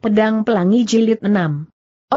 Pedang Pelangi Jilid 6.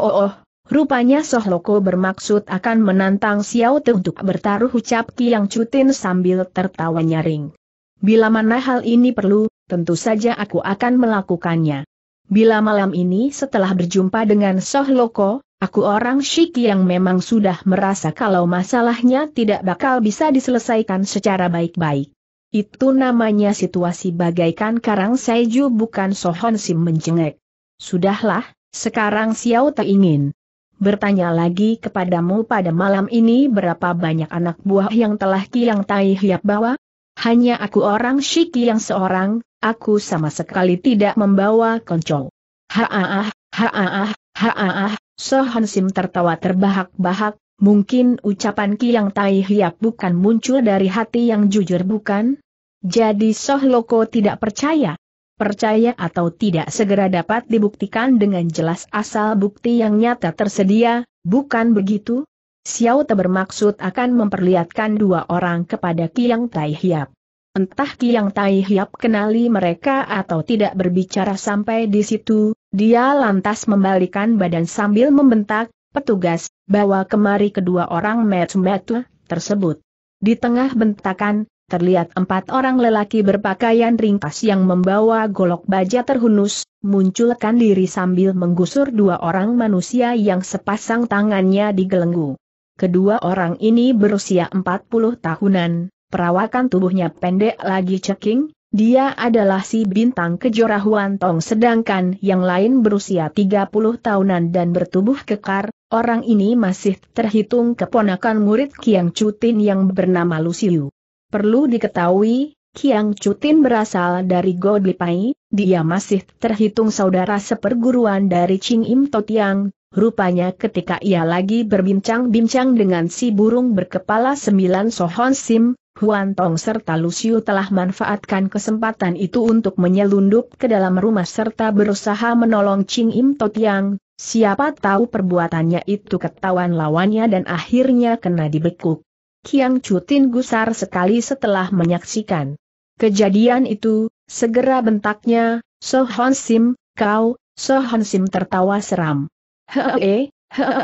Oh, oh, oh rupanya Sohloko bermaksud akan menantang Xiao Te untuk bertaruh ucap Kiang Cutin sambil tertawa nyaring. Bila mana hal ini perlu, tentu saja aku akan melakukannya. Bila malam ini setelah berjumpa dengan Soh Sohloko, aku orang Shiki yang memang sudah merasa kalau masalahnya tidak bakal bisa diselesaikan secara baik-baik. Itu namanya situasi bagaikan karang seju bukan sohon sim menjengek. Sudahlah, sekarang Xiao tak ingin bertanya lagi kepadamu pada malam ini berapa banyak anak buah yang telah Kiang Tai Hiap bawa? Hanya aku orang Shiki yang seorang, aku sama sekali tidak membawa koncol. Haaah, haaah, haaah, Sohan Sim tertawa terbahak-bahak, mungkin ucapan Kiang Tai Hiap bukan muncul dari hati yang jujur bukan? Jadi Soh Loko tidak percaya percaya atau tidak segera dapat dibuktikan dengan jelas asal bukti yang nyata tersedia, bukan begitu? Xiao Te bermaksud akan memperlihatkan dua orang kepada Kiang Tai Hiap. Entah Kiang Tai Hiap kenali mereka atau tidak berbicara sampai di situ, dia lantas membalikan badan sambil membentak, petugas, bawa kemari kedua orang metu-metu tersebut. Di tengah bentakan, terlihat empat orang lelaki berpakaian ringkas yang membawa golok baja terhunus, munculkan diri sambil menggusur dua orang manusia yang sepasang tangannya digelenggu. Kedua orang ini berusia 40 tahunan, perawakan tubuhnya pendek lagi ceking, dia adalah si bintang kejora Huan Tong sedangkan yang lain berusia 30 tahunan dan bertubuh kekar, orang ini masih terhitung keponakan murid Kiang Chutin yang bernama Lusiu. Perlu diketahui, Kiang Cutin berasal dari Godlipai, dia masih terhitung saudara seperguruan dari Ching Im Totiang, Rupanya ketika ia lagi berbincang-bincang dengan si burung berkepala sembilan Sohon Sim, Huan Tong serta Lusiu telah manfaatkan kesempatan itu untuk menyelundup ke dalam rumah serta berusaha menolong Ching Im Totiang, siapa tahu perbuatannya itu ketahuan lawannya dan akhirnya kena dibekuk. Kiang Cutin gusar sekali setelah menyaksikan. Kejadian itu, segera bentaknya, Sohon Sim, kau, Sohon Sim tertawa seram. Hehehe,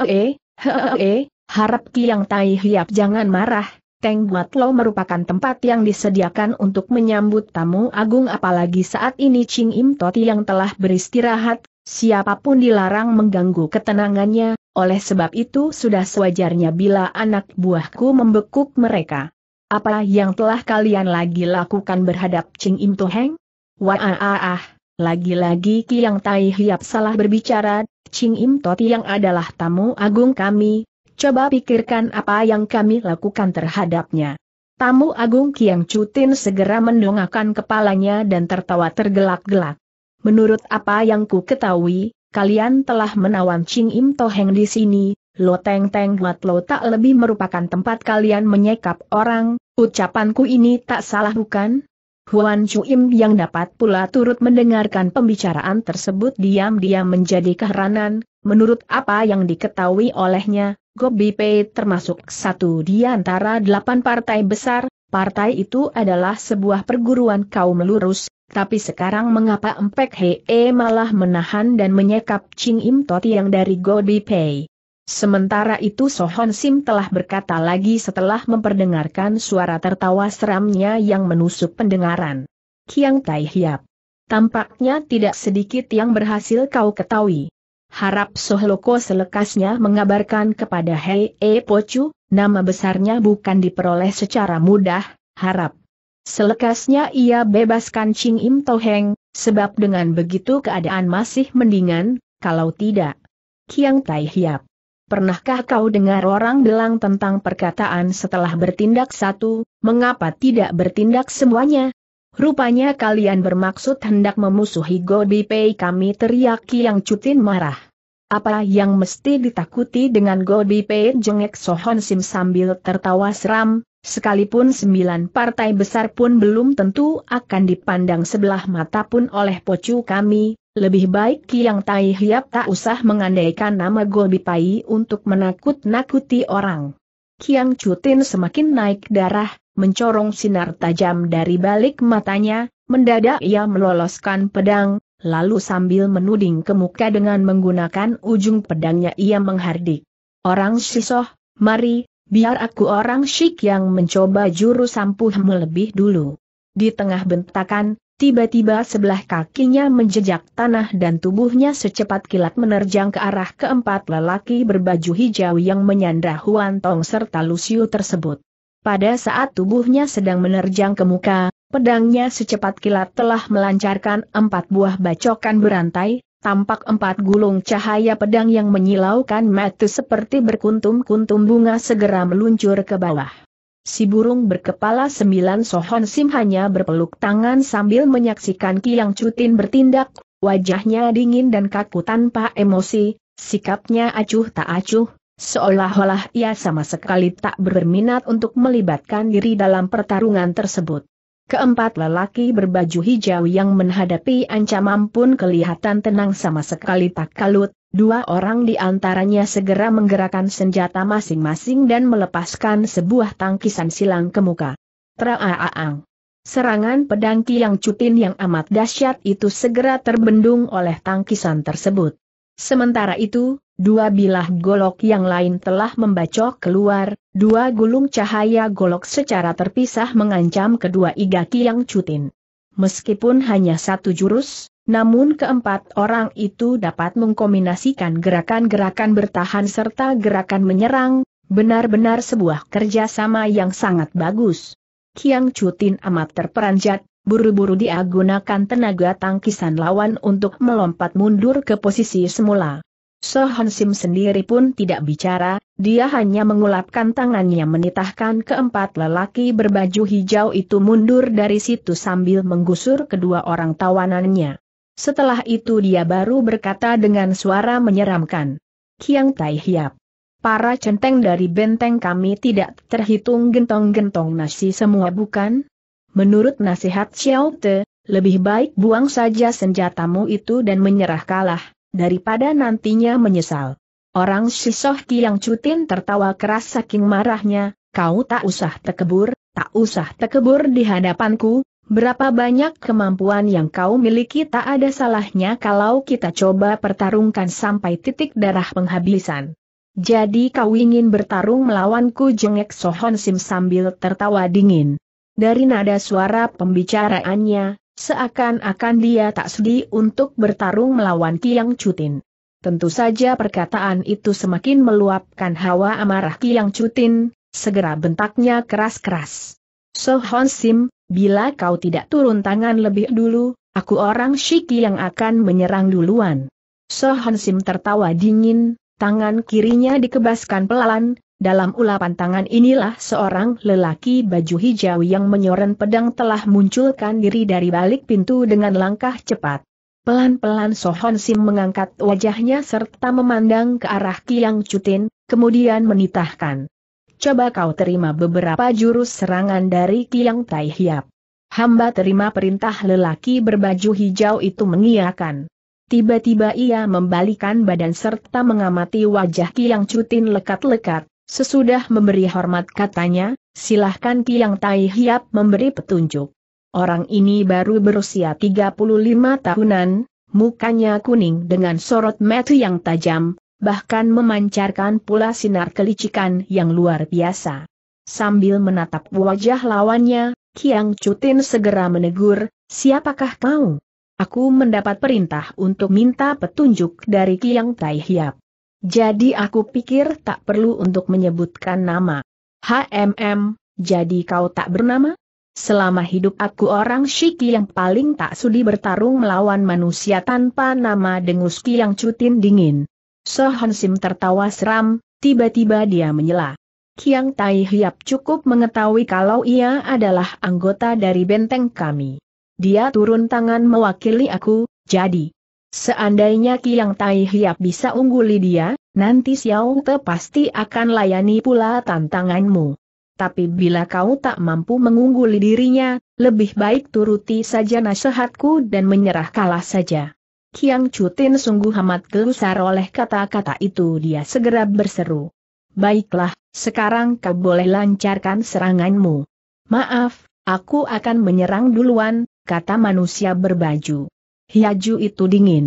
hee, hee, harap Kiang Tai Hiap jangan marah, Teng Buat Lo merupakan tempat yang disediakan untuk menyambut tamu agung apalagi saat ini Ching Im Toti yang telah beristirahat, siapapun dilarang mengganggu ketenangannya, oleh sebab itu sudah sewajarnya bila anak buahku membekuk mereka. Apa yang telah kalian lagi lakukan berhadap Ching Im Tu Heng? Wah lagi-lagi Kiang Tai Hiap salah berbicara, Ching Im Toh Tiang adalah tamu agung kami, coba pikirkan apa yang kami lakukan terhadapnya. Tamu agung Kiang Cutin segera mendongakkan kepalanya dan tertawa tergelak-gelak. Menurut apa yang ku ketahui, kalian telah menawan Ching Im Toheng di sini, Lo Teng Teng Wat Lo tak lebih merupakan tempat kalian menyekap orang, ucapanku ini tak salah bukan? Huan Im yang dapat pula turut mendengarkan pembicaraan tersebut diam-diam menjadi keheranan, menurut apa yang diketahui olehnya, Gobi Pei termasuk satu di antara delapan partai besar, Partai itu adalah sebuah perguruan kaum lurus, tapi sekarang mengapa Empek Hee malah menahan dan menyekap Ching Im Tot yang dari Gobi Pei? Sementara itu Sohon Sim telah berkata lagi setelah memperdengarkan suara tertawa seramnya yang menusuk pendengaran. Kiang Tai Hiap. Tampaknya tidak sedikit yang berhasil kau ketahui. Harap Sohloko selekasnya mengabarkan kepada Hei E Pocu, nama besarnya bukan diperoleh secara mudah, harap. Selekasnya ia bebaskan Ching Im Toheng, sebab dengan begitu keadaan masih mendingan, kalau tidak. Kiang Tai Hiap. Pernahkah kau dengar orang bilang tentang perkataan setelah bertindak satu, mengapa tidak bertindak semuanya? Rupanya kalian bermaksud hendak memusuhi Gobi Pei kami teriak Yang Cutin marah. Apa yang mesti ditakuti dengan Gobi Pei jengek Sohon Sim sambil tertawa seram, sekalipun sembilan partai besar pun belum tentu akan dipandang sebelah mata pun oleh pocu kami, lebih baik Yang Tai Hiap tak usah mengandaikan nama Gobi Pei untuk menakut-nakuti orang. Kiang Cutin semakin naik darah, mencorong sinar tajam dari balik matanya, mendadak ia meloloskan pedang, lalu sambil menuding ke muka dengan menggunakan ujung pedangnya ia menghardik. Orang sisoh, mari, biar aku orang syik yang mencoba jurus sampuhmu lebih dulu. Di tengah bentakan, Tiba-tiba sebelah kakinya menjejak tanah dan tubuhnya secepat kilat menerjang ke arah keempat lelaki berbaju hijau yang menyandra Huan Tong serta Lusiu tersebut. Pada saat tubuhnya sedang menerjang ke muka, pedangnya secepat kilat telah melancarkan empat buah bacokan berantai, tampak empat gulung cahaya pedang yang menyilaukan mata seperti berkuntum-kuntum bunga segera meluncur ke bawah si burung berkepala sembilan sohon sim hanya berpeluk tangan sambil menyaksikan Kiang Cutin bertindak, wajahnya dingin dan kaku tanpa emosi, sikapnya acuh tak acuh, seolah-olah ia sama sekali tak berminat untuk melibatkan diri dalam pertarungan tersebut. Keempat lelaki berbaju hijau yang menghadapi ancaman pun kelihatan tenang sama sekali tak kalut, dua orang di antaranya segera menggerakkan senjata masing-masing dan melepaskan sebuah tangkisan silang ke muka. Traaang. Serangan pedang yang Cutin yang amat dahsyat itu segera terbendung oleh tangkisan tersebut. Sementara itu, dua bilah golok yang lain telah membacok keluar, dua gulung cahaya golok secara terpisah mengancam kedua Igaki yang cutin. Meskipun hanya satu jurus, namun keempat orang itu dapat mengkombinasikan gerakan-gerakan bertahan serta gerakan menyerang, benar-benar sebuah kerjasama yang sangat bagus. Kiang Cutin amat terperanjat, buru-buru dia gunakan tenaga tangkisan lawan untuk melompat mundur ke posisi semula. Sohon Sim sendiri pun tidak bicara, dia hanya mengulapkan tangannya menitahkan keempat lelaki berbaju hijau itu mundur dari situ sambil menggusur kedua orang tawanannya. Setelah itu dia baru berkata dengan suara menyeramkan. Kiang Tai Hiap. Para centeng dari benteng kami tidak terhitung gentong-gentong nasi semua bukan? Menurut nasihat Xiao Te, lebih baik buang saja senjatamu itu dan menyerah kalah daripada nantinya menyesal. Orang Shisoh yang Cutin tertawa keras saking marahnya, kau tak usah tekebur, tak usah tekebur di hadapanku, berapa banyak kemampuan yang kau miliki tak ada salahnya kalau kita coba pertarungkan sampai titik darah penghabisan. Jadi kau ingin bertarung melawanku jengek Sohon Sim sambil tertawa dingin. Dari nada suara pembicaraannya, Seakan-akan dia tak sedih untuk bertarung melawan Kiang Cutin. Tentu saja perkataan itu semakin meluapkan hawa amarah Kiang Cutin, segera bentaknya keras-keras. So Hon Sim, bila kau tidak turun tangan lebih dulu, aku orang Shiki yang akan menyerang duluan. So Hon Sim tertawa dingin, tangan kirinya dikebaskan pelan, dalam ulapan tangan inilah seorang lelaki baju hijau yang menyoren pedang telah munculkan diri dari balik pintu dengan langkah cepat. Pelan-pelan Sohon Sim mengangkat wajahnya serta memandang ke arah Kiang Cutin, kemudian menitahkan. Coba kau terima beberapa jurus serangan dari Kiang Tai Hiap. Hamba terima perintah lelaki berbaju hijau itu mengiakan. Tiba-tiba ia membalikan badan serta mengamati wajah Kiang Cutin lekat-lekat, Sesudah memberi hormat katanya, silahkan Kiang Tai Hiap memberi petunjuk. Orang ini baru berusia 35 tahunan, mukanya kuning dengan sorot mata yang tajam, bahkan memancarkan pula sinar kelicikan yang luar biasa. Sambil menatap wajah lawannya, Kiang Cutin segera menegur, siapakah kau? Aku mendapat perintah untuk minta petunjuk dari Kiang Tai Hiap. Jadi aku pikir tak perlu untuk menyebutkan nama. HMM, jadi kau tak bernama? Selama hidup aku orang Shiki yang paling tak sudi bertarung melawan manusia tanpa nama dengus Ki yang cutin dingin. Sohon Sim tertawa seram, tiba-tiba dia menyela. Kiang Tai Hiap cukup mengetahui kalau ia adalah anggota dari benteng kami. Dia turun tangan mewakili aku, jadi, Seandainya Kiang Tai Hiap bisa ungguli dia, nanti Xiao Te pasti akan layani pula tantanganmu. Tapi bila kau tak mampu mengungguli dirinya, lebih baik turuti saja nasihatku dan menyerah kalah saja. Kiang Cutin sungguh amat gelusar oleh kata-kata itu dia segera berseru. Baiklah, sekarang kau boleh lancarkan seranganmu. Maaf, aku akan menyerang duluan, kata manusia berbaju hiaju itu dingin.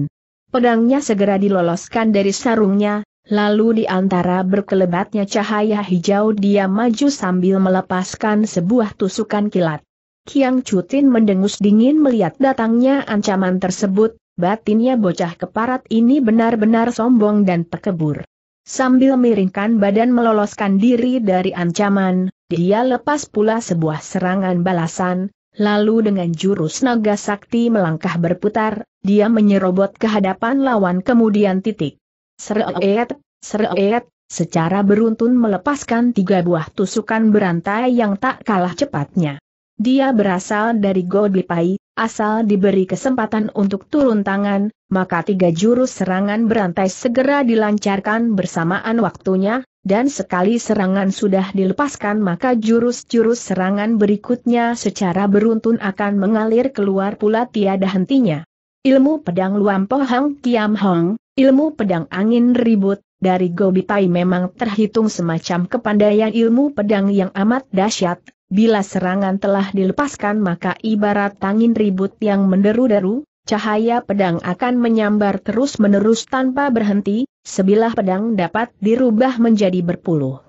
Pedangnya segera diloloskan dari sarungnya, lalu di antara berkelebatnya cahaya hijau dia maju sambil melepaskan sebuah tusukan kilat. Kiang Cutin mendengus dingin melihat datangnya ancaman tersebut, batinnya bocah keparat ini benar-benar sombong dan terkebur. Sambil miringkan badan meloloskan diri dari ancaman, dia lepas pula sebuah serangan balasan, Lalu dengan jurus naga sakti melangkah berputar, dia menyerobot ke hadapan lawan kemudian titik. Seret, seret, secara beruntun melepaskan tiga buah tusukan berantai yang tak kalah cepatnya. Dia berasal dari Godlipai, asal diberi kesempatan untuk turun tangan, maka tiga jurus serangan berantai segera dilancarkan bersamaan waktunya, dan sekali serangan sudah dilepaskan maka jurus-jurus serangan berikutnya secara beruntun akan mengalir keluar pula tiada hentinya. Ilmu pedang Luam Pohang Kiam Hong, ilmu pedang angin ribut, dari Gobi Tai memang terhitung semacam kepandaian ilmu pedang yang amat dahsyat. Bila serangan telah dilepaskan maka ibarat angin ribut yang menderu-deru, Cahaya pedang akan menyambar terus-menerus tanpa berhenti, sebilah pedang dapat dirubah menjadi berpuluh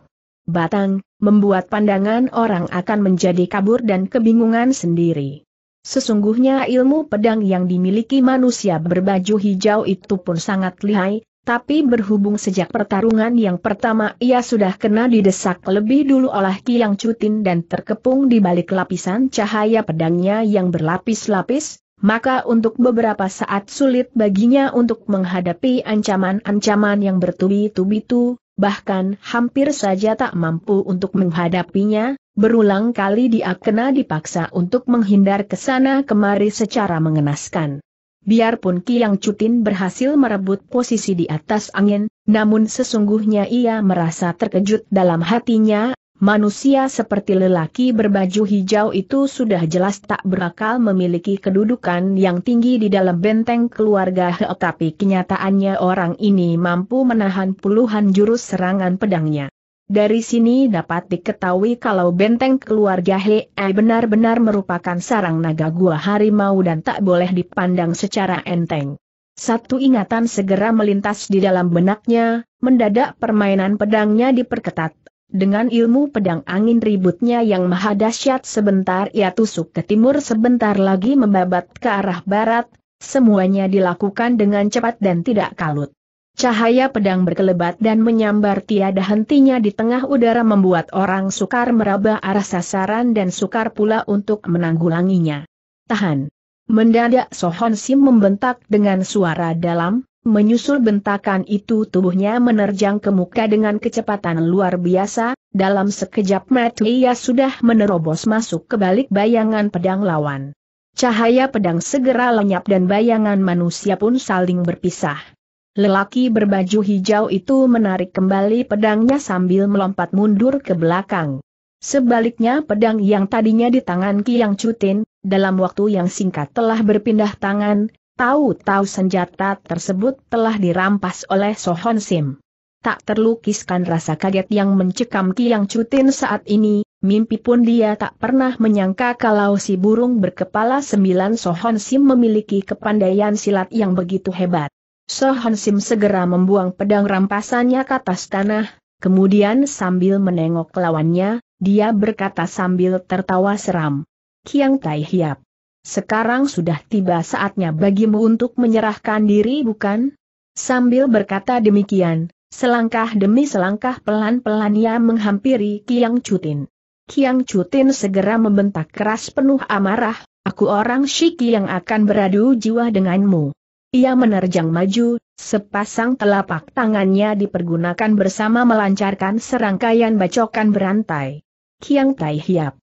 batang, membuat pandangan orang akan menjadi kabur dan kebingungan sendiri. Sesungguhnya ilmu pedang yang dimiliki manusia berbaju hijau itu pun sangat lihai, tapi berhubung sejak pertarungan yang pertama ia sudah kena didesak lebih dulu oleh Kiang Cutin dan terkepung di balik lapisan cahaya pedangnya yang berlapis-lapis, maka untuk beberapa saat sulit baginya untuk menghadapi ancaman-ancaman yang bertubi-tubi itu, bahkan hampir saja tak mampu untuk menghadapinya, berulang kali dia kena dipaksa untuk menghindar ke sana kemari secara mengenaskan. Biarpun Kiang Cutin berhasil merebut posisi di atas angin, namun sesungguhnya ia merasa terkejut dalam hatinya Manusia seperti lelaki berbaju hijau itu sudah jelas tak berakal memiliki kedudukan yang tinggi di dalam benteng keluarga He tapi kenyataannya orang ini mampu menahan puluhan jurus serangan pedangnya. Dari sini dapat diketahui kalau benteng keluarga He benar-benar merupakan sarang naga gua harimau dan tak boleh dipandang secara enteng. Satu ingatan segera melintas di dalam benaknya, mendadak permainan pedangnya diperketat dengan ilmu pedang angin ributnya yang maha dahsyat sebentar ia tusuk ke timur sebentar lagi membabat ke arah barat, semuanya dilakukan dengan cepat dan tidak kalut. Cahaya pedang berkelebat dan menyambar tiada hentinya di tengah udara membuat orang sukar meraba arah sasaran dan sukar pula untuk menanggulanginya. Tahan. Mendadak Sohon Sim membentak dengan suara dalam, Menyusul bentakan itu tubuhnya menerjang ke muka dengan kecepatan luar biasa, dalam sekejap mata ia sudah menerobos masuk ke balik bayangan pedang lawan. Cahaya pedang segera lenyap dan bayangan manusia pun saling berpisah. Lelaki berbaju hijau itu menarik kembali pedangnya sambil melompat mundur ke belakang. Sebaliknya pedang yang tadinya di tangan Kiang Chutin, dalam waktu yang singkat telah berpindah tangan, Tahu-tahu senjata tersebut telah dirampas oleh Sohon Sim. Tak terlukiskan rasa kaget yang mencekam Tiang Cutin saat ini, mimpi pun dia tak pernah menyangka kalau si burung berkepala sembilan Sohon Sim memiliki kepandaian silat yang begitu hebat. Sohon Sim segera membuang pedang rampasannya ke atas tanah, kemudian sambil menengok lawannya, dia berkata sambil tertawa seram. Kiang Tai Hiap. Sekarang sudah tiba saatnya bagimu untuk menyerahkan diri bukan? Sambil berkata demikian, selangkah demi selangkah pelan-pelan ia menghampiri Kiang Cutin. Kiang Cutin segera membentak keras penuh amarah, aku orang Shiki yang akan beradu jiwa denganmu. Ia menerjang maju, sepasang telapak tangannya dipergunakan bersama melancarkan serangkaian bacokan berantai. Kiang Tai Hiap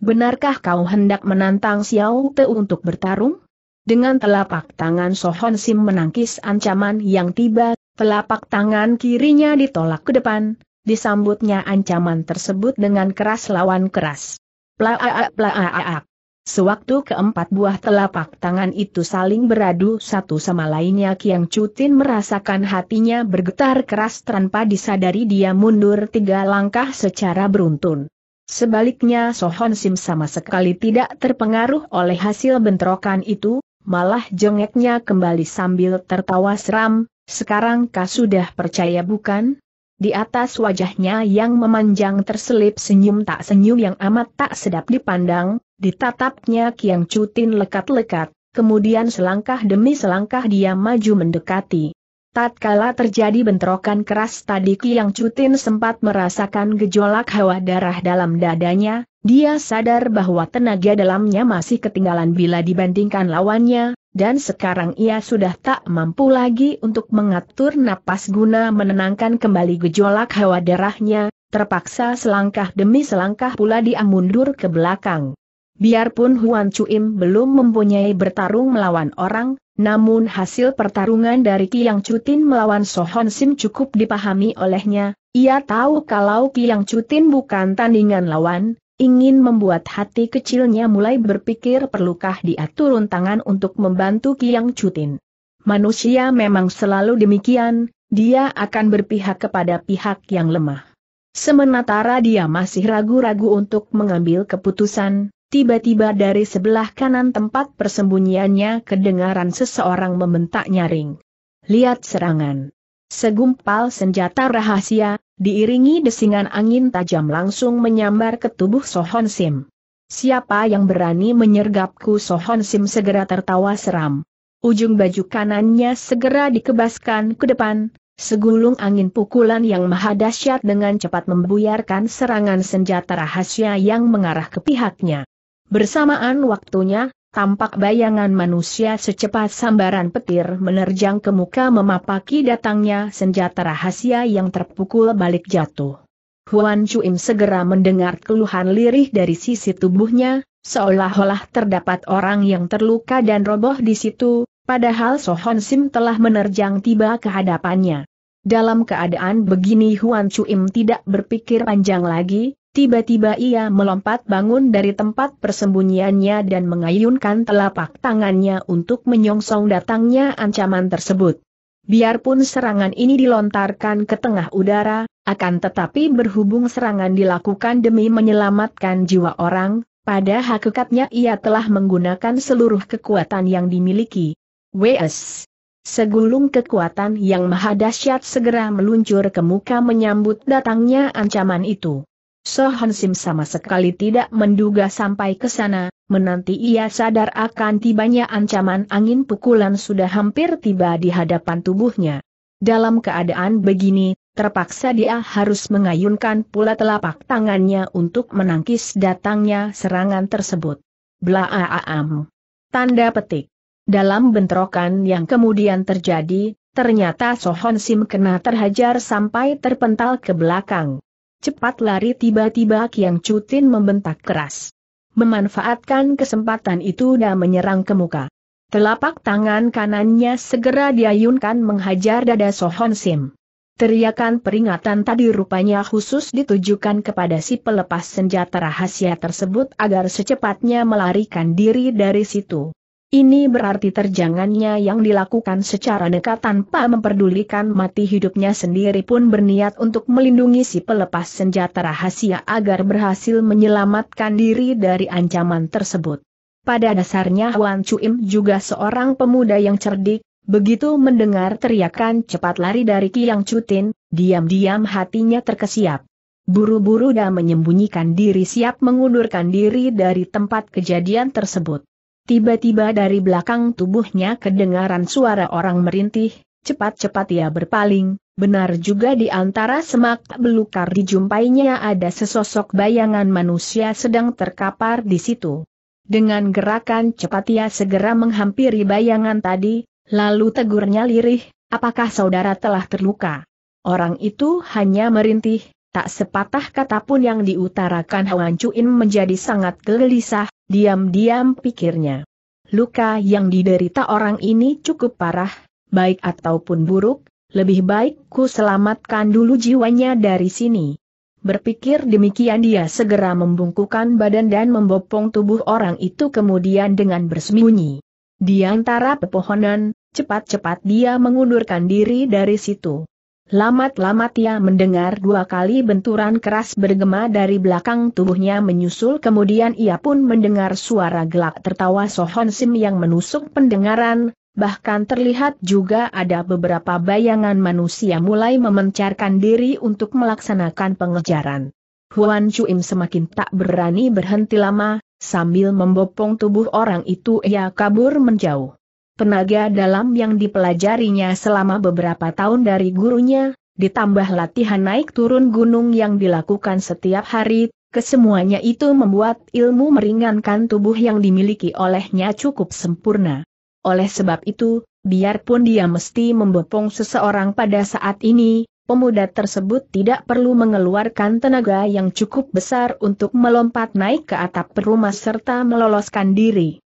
Benarkah kau hendak menantang Xiao Te untuk bertarung? Dengan telapak tangan Sohon Sim menangkis ancaman yang tiba, telapak tangan kirinya ditolak ke depan, disambutnya ancaman tersebut dengan keras lawan keras. Plaaak plaaak. Sewaktu keempat buah telapak tangan itu saling beradu satu sama lainnya Kiang Cutin merasakan hatinya bergetar keras tanpa disadari dia mundur tiga langkah secara beruntun. Sebaliknya Sohon Sim sama sekali tidak terpengaruh oleh hasil bentrokan itu, malah jengeknya kembali sambil tertawa seram, sekarang kau sudah percaya bukan? Di atas wajahnya yang memanjang terselip senyum tak senyum yang amat tak sedap dipandang, ditatapnya Kiang Cutin lekat-lekat, kemudian selangkah demi selangkah dia maju mendekati. Tatkala terjadi bentrokan keras tadi Kiang Cutin sempat merasakan gejolak hawa darah dalam dadanya, dia sadar bahwa tenaga dalamnya masih ketinggalan bila dibandingkan lawannya, dan sekarang ia sudah tak mampu lagi untuk mengatur napas guna menenangkan kembali gejolak hawa darahnya, terpaksa selangkah demi selangkah pula dia mundur ke belakang. Biarpun Huan Chuim belum mempunyai bertarung melawan orang, namun hasil pertarungan dari Kiang Cutin melawan Sohon Sim cukup dipahami olehnya, ia tahu kalau Kiang Cutin bukan tandingan lawan, ingin membuat hati kecilnya mulai berpikir perlukah dia turun tangan untuk membantu Kiang Cutin. Manusia memang selalu demikian, dia akan berpihak kepada pihak yang lemah. Sementara dia masih ragu-ragu untuk mengambil keputusan, Tiba-tiba dari sebelah kanan tempat persembunyiannya kedengaran seseorang membentak nyaring. Lihat serangan. Segumpal senjata rahasia, diiringi desingan angin tajam langsung menyambar ke tubuh Sohon Sim. Siapa yang berani menyergapku Sohon Sim segera tertawa seram. Ujung baju kanannya segera dikebaskan ke depan, Segulung angin pukulan yang maha dahsyat dengan cepat membuyarkan serangan senjata rahasia yang mengarah ke pihaknya. Bersamaan waktunya, tampak bayangan manusia secepat sambaran petir menerjang ke muka memapaki datangnya senjata rahasia yang terpukul balik jatuh. Huan Chuim segera mendengar keluhan lirih dari sisi tubuhnya, seolah-olah terdapat orang yang terluka dan roboh di situ, padahal Sohon Sim telah menerjang tiba ke hadapannya. Dalam keadaan begini Huan Chuim tidak berpikir panjang lagi, Tiba-tiba ia melompat bangun dari tempat persembunyiannya dan mengayunkan telapak tangannya untuk menyongsong datangnya ancaman tersebut. Biarpun serangan ini dilontarkan ke tengah udara, akan tetapi berhubung serangan dilakukan demi menyelamatkan jiwa orang, pada hakikatnya ia telah menggunakan seluruh kekuatan yang dimiliki. WS Segulung kekuatan yang maha dahsyat segera meluncur ke muka menyambut datangnya ancaman itu. Sohansim sama sekali tidak menduga sampai ke sana, menanti ia sadar akan tibanya ancaman angin pukulan sudah hampir tiba di hadapan tubuhnya. Dalam keadaan begini, terpaksa dia harus mengayunkan pula telapak tangannya untuk menangkis datangnya serangan tersebut. Blaaam. Tanda petik. Dalam bentrokan yang kemudian terjadi, ternyata Sohon Sim kena terhajar sampai terpental ke belakang. Cepat lari tiba-tiba Kiang Cutin membentak keras. Memanfaatkan kesempatan itu dan menyerang ke muka. Telapak tangan kanannya segera diayunkan menghajar dada Sohon Sim. Teriakan peringatan tadi rupanya khusus ditujukan kepada si pelepas senjata rahasia tersebut agar secepatnya melarikan diri dari situ. Ini berarti terjangannya yang dilakukan secara nekat tanpa memperdulikan mati hidupnya sendiri pun berniat untuk melindungi si pelepas senjata rahasia agar berhasil menyelamatkan diri dari ancaman tersebut. Pada dasarnya Wan Chuim juga seorang pemuda yang cerdik, begitu mendengar teriakan cepat lari dari Kiang Cutin, diam-diam hatinya terkesiap. Buru-buru dan menyembunyikan diri siap mengundurkan diri dari tempat kejadian tersebut. Tiba-tiba dari belakang tubuhnya kedengaran suara orang merintih, cepat-cepat ia berpaling, benar juga di antara semak belukar dijumpainya ada sesosok bayangan manusia sedang terkapar di situ. Dengan gerakan cepat ia segera menghampiri bayangan tadi, lalu tegurnya lirih, apakah saudara telah terluka? Orang itu hanya merintih, Tak sepatah kata pun yang diutarakan Hwan Cuin menjadi sangat gelisah, diam-diam pikirnya. Luka yang diderita orang ini cukup parah, baik ataupun buruk, lebih baik ku selamatkan dulu jiwanya dari sini. Berpikir demikian dia segera membungkukan badan dan membopong tubuh orang itu kemudian dengan bersembunyi. Di antara pepohonan, cepat-cepat dia mengundurkan diri dari situ. Lamat-lamat ia mendengar dua kali benturan keras bergema dari belakang tubuhnya menyusul kemudian ia pun mendengar suara gelak tertawa Sohon Sim yang menusuk pendengaran, bahkan terlihat juga ada beberapa bayangan manusia mulai memencarkan diri untuk melaksanakan pengejaran. Huan Chuim semakin tak berani berhenti lama, sambil membopong tubuh orang itu ia kabur menjauh tenaga dalam yang dipelajarinya selama beberapa tahun dari gurunya, ditambah latihan naik turun gunung yang dilakukan setiap hari, kesemuanya itu membuat ilmu meringankan tubuh yang dimiliki olehnya cukup sempurna. Oleh sebab itu, biarpun dia mesti membopong seseorang pada saat ini, pemuda tersebut tidak perlu mengeluarkan tenaga yang cukup besar untuk melompat naik ke atap perumah serta meloloskan diri.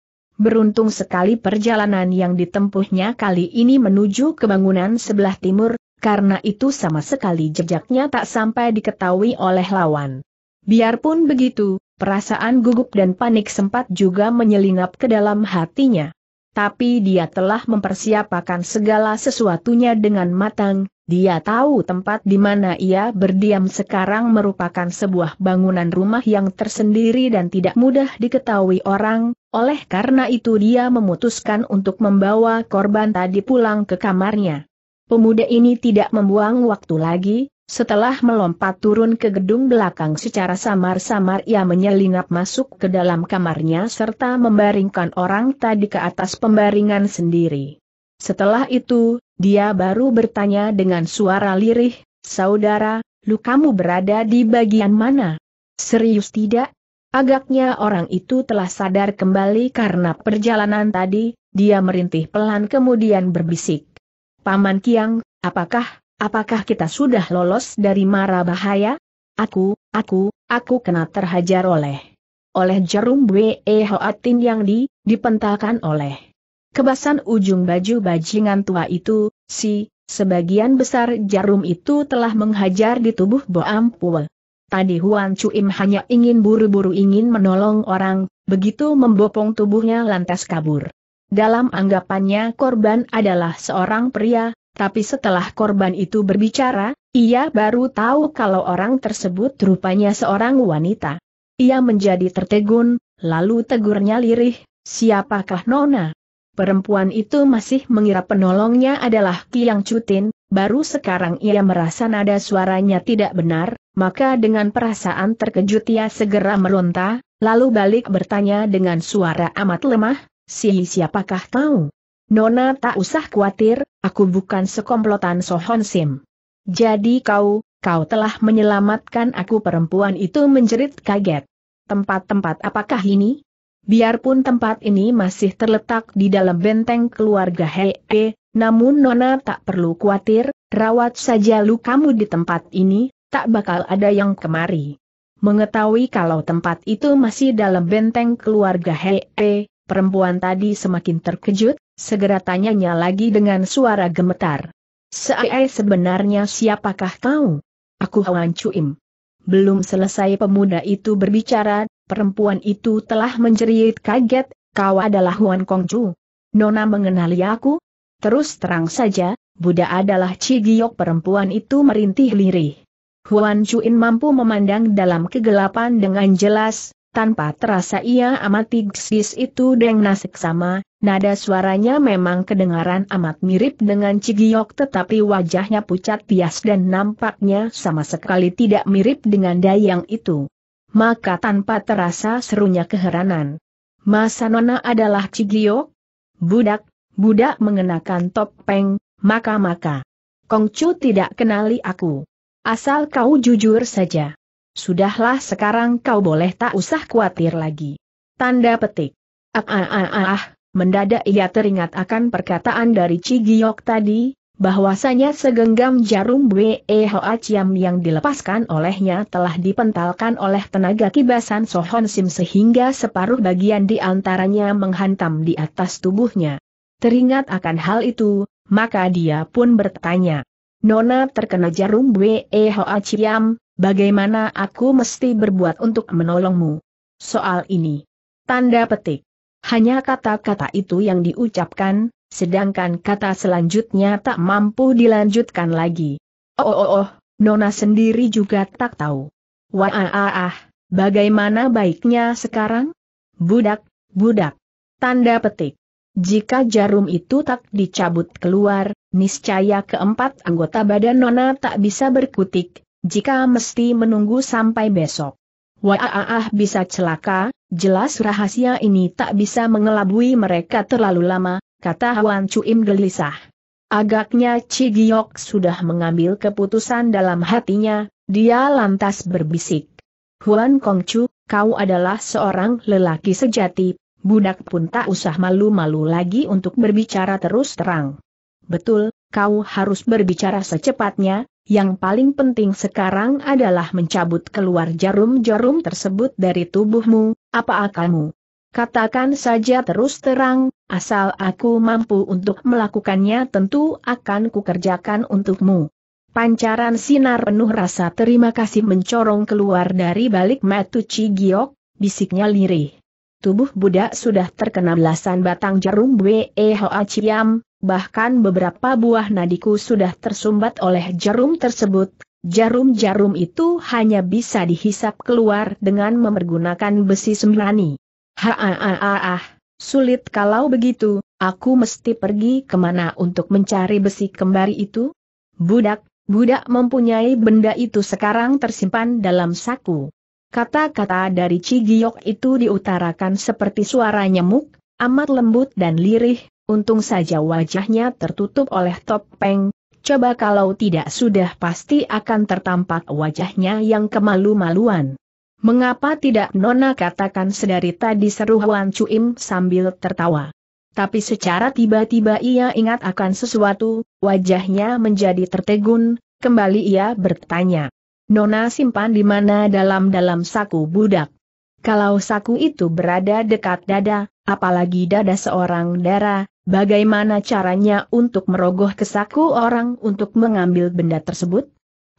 Beruntung sekali perjalanan yang ditempuhnya kali ini menuju ke bangunan sebelah timur, karena itu sama sekali jejaknya tak sampai diketahui oleh lawan. Biarpun begitu, perasaan gugup dan panik sempat juga menyelinap ke dalam hatinya. Tapi dia telah mempersiapkan segala sesuatunya dengan matang, dia tahu tempat di mana ia berdiam sekarang merupakan sebuah bangunan rumah yang tersendiri dan tidak mudah diketahui orang, oleh karena itu dia memutuskan untuk membawa korban tadi pulang ke kamarnya. Pemuda ini tidak membuang waktu lagi, setelah melompat turun ke gedung belakang secara samar-samar ia menyelinap masuk ke dalam kamarnya serta membaringkan orang tadi ke atas pembaringan sendiri. Setelah itu, dia baru bertanya dengan suara lirih, Saudara, lukamu berada di bagian mana? Serius tidak? Agaknya orang itu telah sadar kembali karena perjalanan tadi, dia merintih pelan kemudian berbisik. Paman Kiang, apakah, apakah kita sudah lolos dari mara bahaya? Aku, aku, aku kena terhajar oleh oleh jarum BE Hoatin yang di, dipentalkan oleh Kebasan ujung baju bajingan tua itu, si, sebagian besar jarum itu telah menghajar di tubuh Boam Pue. Tadi Huan Chuim hanya ingin buru-buru ingin menolong orang, begitu membopong tubuhnya lantas kabur. Dalam anggapannya korban adalah seorang pria, tapi setelah korban itu berbicara, ia baru tahu kalau orang tersebut rupanya seorang wanita. Ia menjadi tertegun, lalu tegurnya lirih, siapakah Nona? perempuan itu masih mengira penolongnya adalah Kiang Cutin, baru sekarang ia merasa nada suaranya tidak benar, maka dengan perasaan terkejut ia segera meronta, lalu balik bertanya dengan suara amat lemah, si siapakah kau? Nona tak usah khawatir, aku bukan sekomplotan Sohon Sim. Jadi kau, kau telah menyelamatkan aku perempuan itu menjerit kaget. Tempat-tempat apakah ini? Biarpun tempat ini masih terletak di dalam benteng keluarga Hee, namun Nona tak perlu khawatir, rawat saja lukamu di tempat ini, tak bakal ada yang kemari. Mengetahui kalau tempat itu masih dalam benteng keluarga Hee, perempuan tadi semakin terkejut, segera tanyanya lagi dengan suara gemetar. sebenarnya siapakah kau? Aku Hwan Chuim. Belum selesai pemuda itu berbicara, Perempuan itu telah menjerit kaget, kau adalah Huan Kongju. Nona mengenali aku? Terus terang saja, Buddha adalah Cigiok. perempuan itu merintih lirih. Huan Chuin mampu memandang dalam kegelapan dengan jelas, tanpa terasa ia amati Gsis itu dengan sama. nada suaranya memang kedengaran amat mirip dengan Cigiok, tetapi wajahnya pucat bias dan nampaknya sama sekali tidak mirip dengan Dayang itu maka tanpa terasa serunya keheranan. Masa Nona adalah Cigio. Budak, budak mengenakan topeng, maka-maka. Kongcu tidak kenali aku. Asal kau jujur saja. Sudahlah sekarang kau boleh tak usah khawatir lagi. Tanda petik. Ah, ah, ah, ah, ah. mendadak ia teringat akan perkataan dari Cigiok tadi, bahwasanya segenggam jarum Bwe Hoa yang dilepaskan olehnya telah dipentalkan oleh tenaga kibasan Sohon Sim sehingga separuh bagian di antaranya menghantam di atas tubuhnya. Teringat akan hal itu, maka dia pun bertanya. Nona terkena jarum Bwe Hoa bagaimana aku mesti berbuat untuk menolongmu? Soal ini. Tanda petik. Hanya kata-kata itu yang diucapkan, sedangkan kata selanjutnya tak mampu dilanjutkan lagi. Oh oh oh, oh Nona sendiri juga tak tahu. Wah ah, ah ah, bagaimana baiknya sekarang? Budak, budak. Tanda petik. Jika jarum itu tak dicabut keluar, niscaya keempat anggota badan Nona tak bisa berkutik, jika mesti menunggu sampai besok. Wah ah, ah, ah bisa celaka, jelas rahasia ini tak bisa mengelabui mereka terlalu lama, kata Huan Cuim gelisah. Agaknya Cigiok sudah mengambil keputusan dalam hatinya, dia lantas berbisik. Huan Kongcu, kau adalah seorang lelaki sejati, budak pun tak usah malu-malu lagi untuk berbicara terus terang. Betul, kau harus berbicara secepatnya, yang paling penting sekarang adalah mencabut keluar jarum-jarum tersebut dari tubuhmu, apa akalmu? Katakan saja terus terang, asal aku mampu untuk melakukannya tentu akan kukerjakan untukmu. Pancaran sinar penuh rasa terima kasih mencorong keluar dari balik matu Cigiok, bisiknya lirih. Tubuh budak sudah terkena belasan batang jarum Wehoa Ciam, bahkan beberapa buah nadiku sudah tersumbat oleh jarum tersebut. Jarum-jarum itu hanya bisa dihisap keluar dengan memergunakan besi sembrani ha Sulit kalau begitu, aku mesti pergi kemana untuk mencari besi kembali itu? Budak, budak mempunyai benda itu sekarang tersimpan dalam saku. Kata-kata dari Cigiok itu diutarakan seperti suara nyamuk, amat lembut dan lirih, untung saja wajahnya tertutup oleh topeng, coba kalau tidak sudah pasti akan tertampak wajahnya yang kemalu-maluan. Mengapa tidak Nona katakan sedari tadi seru Huan Cuim sambil tertawa. Tapi secara tiba-tiba ia ingat akan sesuatu, wajahnya menjadi tertegun, kembali ia bertanya. Nona simpan di mana dalam-dalam saku budak? Kalau saku itu berada dekat dada, apalagi dada seorang dara, bagaimana caranya untuk merogoh ke saku orang untuk mengambil benda tersebut?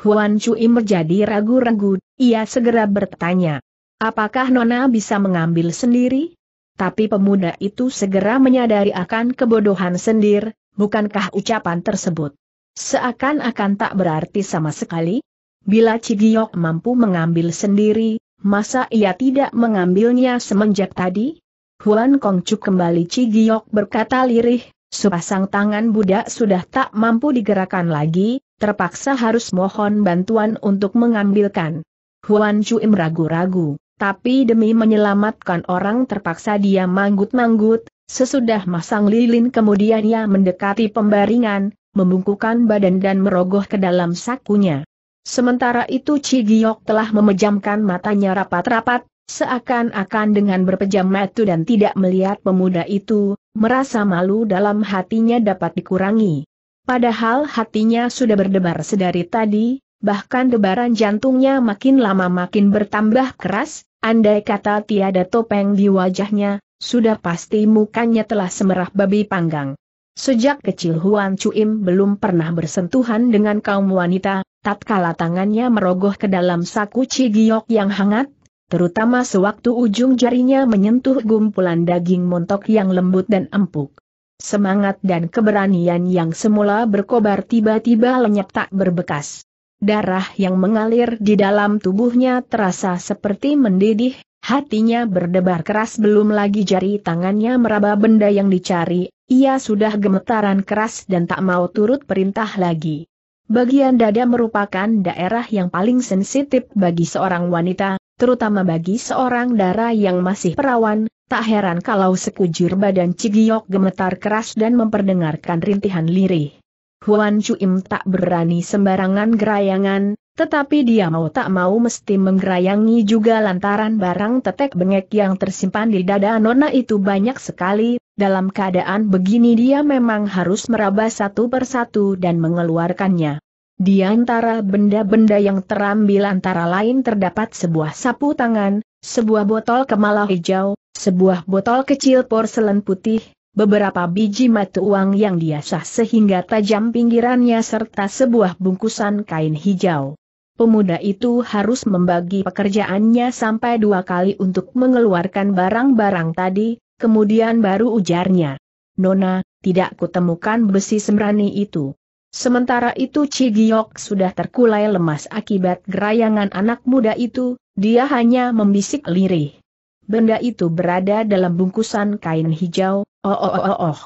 Huan Cui menjadi ragu-ragu, ia segera bertanya. Apakah Nona bisa mengambil sendiri? Tapi pemuda itu segera menyadari akan kebodohan sendiri. bukankah ucapan tersebut seakan-akan tak berarti sama sekali? Bila Cigiok mampu mengambil sendiri, masa ia tidak mengambilnya semenjak tadi? Huan Kongcu kembali Cigiok berkata lirih, Sepasang tangan budak sudah tak mampu digerakkan lagi, terpaksa harus mohon bantuan untuk mengambilkan. Huan Chuim ragu-ragu, tapi demi menyelamatkan orang terpaksa dia manggut-manggut, sesudah masang lilin kemudian ia mendekati pembaringan, membungkukan badan dan merogoh ke dalam sakunya. Sementara itu Cigiyok telah memejamkan matanya rapat-rapat, Seakan-akan dengan berpejam mata dan tidak melihat pemuda itu, merasa malu dalam hatinya dapat dikurangi. Padahal hatinya sudah berdebar sedari tadi, bahkan debaran jantungnya makin lama makin bertambah keras, andai kata tiada topeng di wajahnya, sudah pasti mukanya telah semerah babi panggang. Sejak kecil Huan Chuim belum pernah bersentuhan dengan kaum wanita, tatkala tangannya merogoh ke dalam saku cigiok yang hangat, terutama sewaktu ujung jarinya menyentuh gumpulan daging montok yang lembut dan empuk. Semangat dan keberanian yang semula berkobar tiba-tiba lenyap tak berbekas. Darah yang mengalir di dalam tubuhnya terasa seperti mendidih, hatinya berdebar keras belum lagi jari tangannya meraba benda yang dicari, ia sudah gemetaran keras dan tak mau turut perintah lagi. Bagian dada merupakan daerah yang paling sensitif bagi seorang wanita, terutama bagi seorang dara yang masih perawan, tak heran kalau sekujur badan Cigiok gemetar keras dan memperdengarkan rintihan lirih. Huan Chuim tak berani sembarangan gerayangan, tetapi dia mau tak mau mesti menggerayangi juga lantaran barang tetek bengek yang tersimpan di dada Nona itu banyak sekali, dalam keadaan begini dia memang harus meraba satu persatu dan mengeluarkannya. Di antara benda-benda yang terambil antara lain terdapat sebuah sapu tangan, sebuah botol kemala hijau, sebuah botol kecil porselen putih, beberapa biji mata uang yang diasah sehingga tajam pinggirannya serta sebuah bungkusan kain hijau. Pemuda itu harus membagi pekerjaannya sampai dua kali untuk mengeluarkan barang-barang tadi, kemudian baru ujarnya. Nona, tidak kutemukan besi sembrani itu. Sementara itu Cigiok sudah terkulai lemas akibat gerayangan anak muda itu, dia hanya membisik lirih. Benda itu berada dalam bungkusan kain hijau, oh oh oh oh. oh.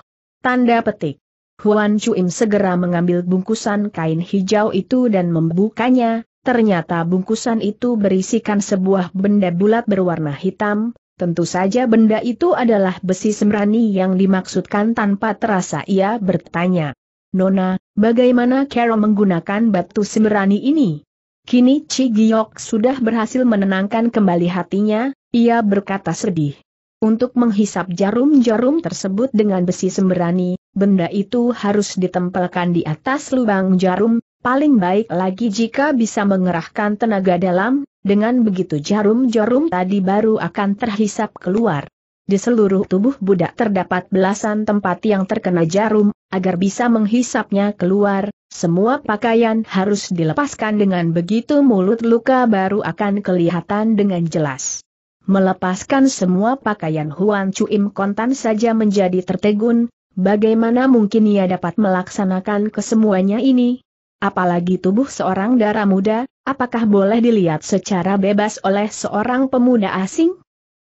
Tanda petik. Huan Chuim segera mengambil bungkusan kain hijau itu dan membukanya, ternyata bungkusan itu berisikan sebuah benda bulat berwarna hitam, Tentu saja benda itu adalah besi sembrani yang dimaksudkan tanpa terasa ia bertanya. Nona, Bagaimana Carol menggunakan batu semerani ini? Kini Chi Giok sudah berhasil menenangkan kembali hatinya, ia berkata sedih. Untuk menghisap jarum-jarum tersebut dengan besi semberani, benda itu harus ditempelkan di atas lubang jarum, paling baik lagi jika bisa mengerahkan tenaga dalam, dengan begitu jarum-jarum tadi baru akan terhisap keluar. Di seluruh tubuh budak terdapat belasan tempat yang terkena jarum, agar bisa menghisapnya keluar, semua pakaian harus dilepaskan dengan begitu mulut luka baru akan kelihatan dengan jelas. Melepaskan semua pakaian Huan Chuim kontan saja menjadi tertegun, bagaimana mungkin ia dapat melaksanakan kesemuanya ini? Apalagi tubuh seorang darah muda, apakah boleh dilihat secara bebas oleh seorang pemuda asing?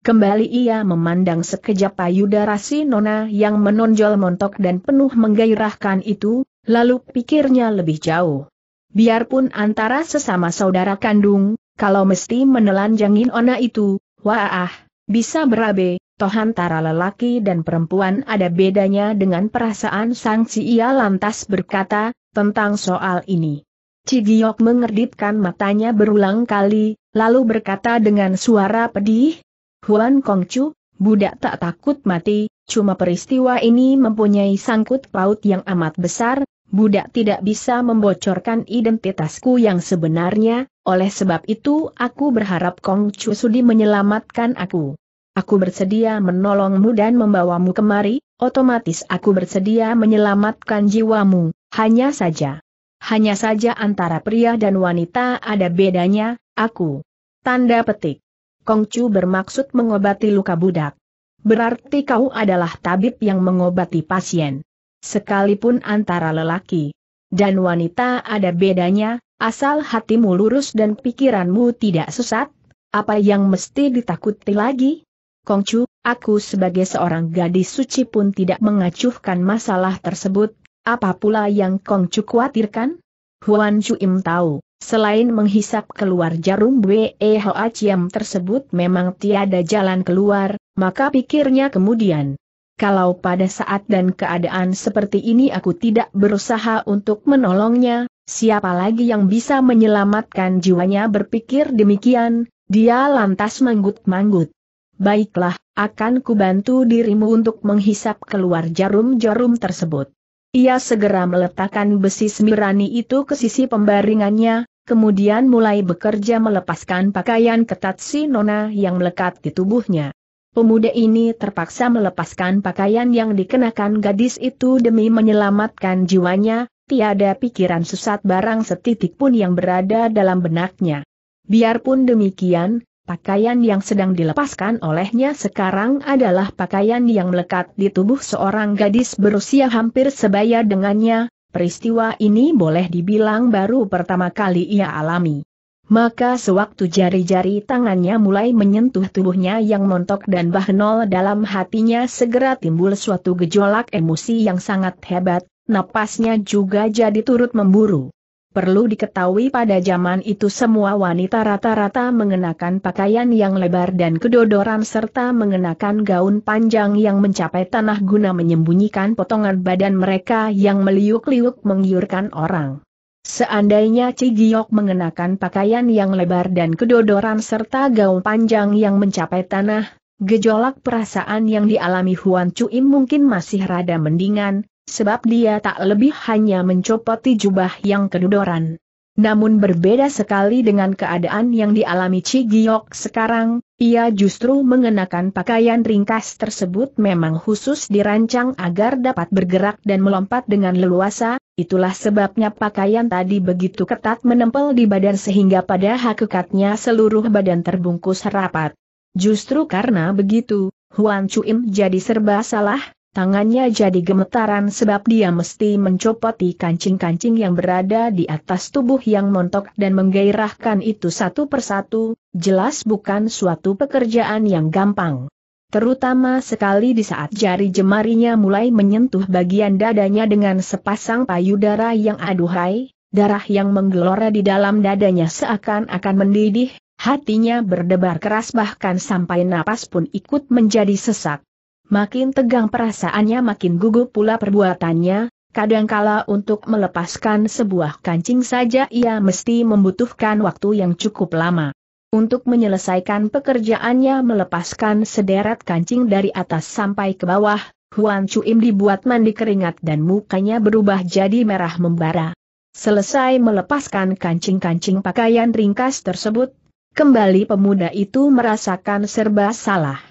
Kembali ia memandang sekejap payudara si Nona yang menonjol montok dan penuh menggairahkan itu, lalu pikirnya lebih jauh. Biarpun antara sesama saudara kandung, kalau mesti menelanjangin Ona itu, wah, bisa berabe, toh antara lelaki dan perempuan ada bedanya dengan perasaan sangsi ia lantas berkata, tentang soal ini. Cigiok mengerdipkan matanya berulang kali, lalu berkata dengan suara pedih, Huan Kongcu, budak tak takut mati, cuma peristiwa ini mempunyai sangkut paut yang amat besar, budak tidak bisa membocorkan identitasku yang sebenarnya, oleh sebab itu aku berharap Kongcu sudi menyelamatkan aku. Aku bersedia menolongmu dan membawamu kemari, otomatis aku bersedia menyelamatkan jiwamu, hanya saja. Hanya saja antara pria dan wanita ada bedanya, aku. Tanda petik. Kongcu bermaksud mengobati luka budak. Berarti kau adalah tabib yang mengobati pasien. Sekalipun antara lelaki dan wanita ada bedanya, asal hatimu lurus dan pikiranmu tidak sesat, apa yang mesti ditakuti lagi? Kongcu, aku sebagai seorang gadis suci pun tidak mengacuhkan masalah tersebut, apa pula yang Kongcu khawatirkan? Huan Im tahu, Selain menghisap keluar jarum Wei Hoa tersebut memang tiada jalan keluar, maka pikirnya kemudian. Kalau pada saat dan keadaan seperti ini aku tidak berusaha untuk menolongnya, siapa lagi yang bisa menyelamatkan jiwanya berpikir demikian, dia lantas manggut-manggut. Baiklah, akan kubantu dirimu untuk menghisap keluar jarum-jarum tersebut. Ia segera meletakkan besi semirani itu ke sisi pembaringannya, kemudian mulai bekerja melepaskan pakaian ketat si nona yang melekat di tubuhnya. Pemuda ini terpaksa melepaskan pakaian yang dikenakan gadis itu demi menyelamatkan jiwanya, tiada pikiran sesat barang setitik pun yang berada dalam benaknya. Biarpun demikian, Pakaian yang sedang dilepaskan olehnya sekarang adalah pakaian yang melekat di tubuh seorang gadis berusia hampir sebaya dengannya, peristiwa ini boleh dibilang baru pertama kali ia alami. Maka sewaktu jari-jari tangannya mulai menyentuh tubuhnya yang montok dan bahnol dalam hatinya segera timbul suatu gejolak emosi yang sangat hebat, napasnya juga jadi turut memburu. Perlu diketahui pada zaman itu semua wanita rata-rata mengenakan pakaian yang lebar dan kedodoran serta mengenakan gaun panjang yang mencapai tanah guna menyembunyikan potongan badan mereka yang meliuk-liuk menggiurkan orang. Seandainya Cigiok mengenakan pakaian yang lebar dan kedodoran serta gaun panjang yang mencapai tanah, gejolak perasaan yang dialami Huan Cui mungkin masih rada mendingan, sebab dia tak lebih hanya mencopoti jubah yang kedudoran. Namun berbeda sekali dengan keadaan yang dialami Cigiok sekarang, ia justru mengenakan pakaian ringkas tersebut memang khusus dirancang agar dapat bergerak dan melompat dengan leluasa, itulah sebabnya pakaian tadi begitu ketat menempel di badan sehingga pada hakikatnya seluruh badan terbungkus rapat. Justru karena begitu, Huan Chuim jadi serba salah, Tangannya jadi gemetaran sebab dia mesti mencopoti kancing-kancing yang berada di atas tubuh yang montok dan menggairahkan itu satu persatu, jelas bukan suatu pekerjaan yang gampang. Terutama sekali di saat jari jemarinya mulai menyentuh bagian dadanya dengan sepasang payudara yang aduhai, darah yang menggelora di dalam dadanya seakan-akan mendidih, hatinya berdebar keras bahkan sampai napas pun ikut menjadi sesak. Makin tegang perasaannya makin gugup pula perbuatannya, kadangkala untuk melepaskan sebuah kancing saja ia mesti membutuhkan waktu yang cukup lama. Untuk menyelesaikan pekerjaannya melepaskan sederet kancing dari atas sampai ke bawah, Huan Chuim dibuat mandi keringat dan mukanya berubah jadi merah membara. Selesai melepaskan kancing-kancing pakaian ringkas tersebut, kembali pemuda itu merasakan serba salah.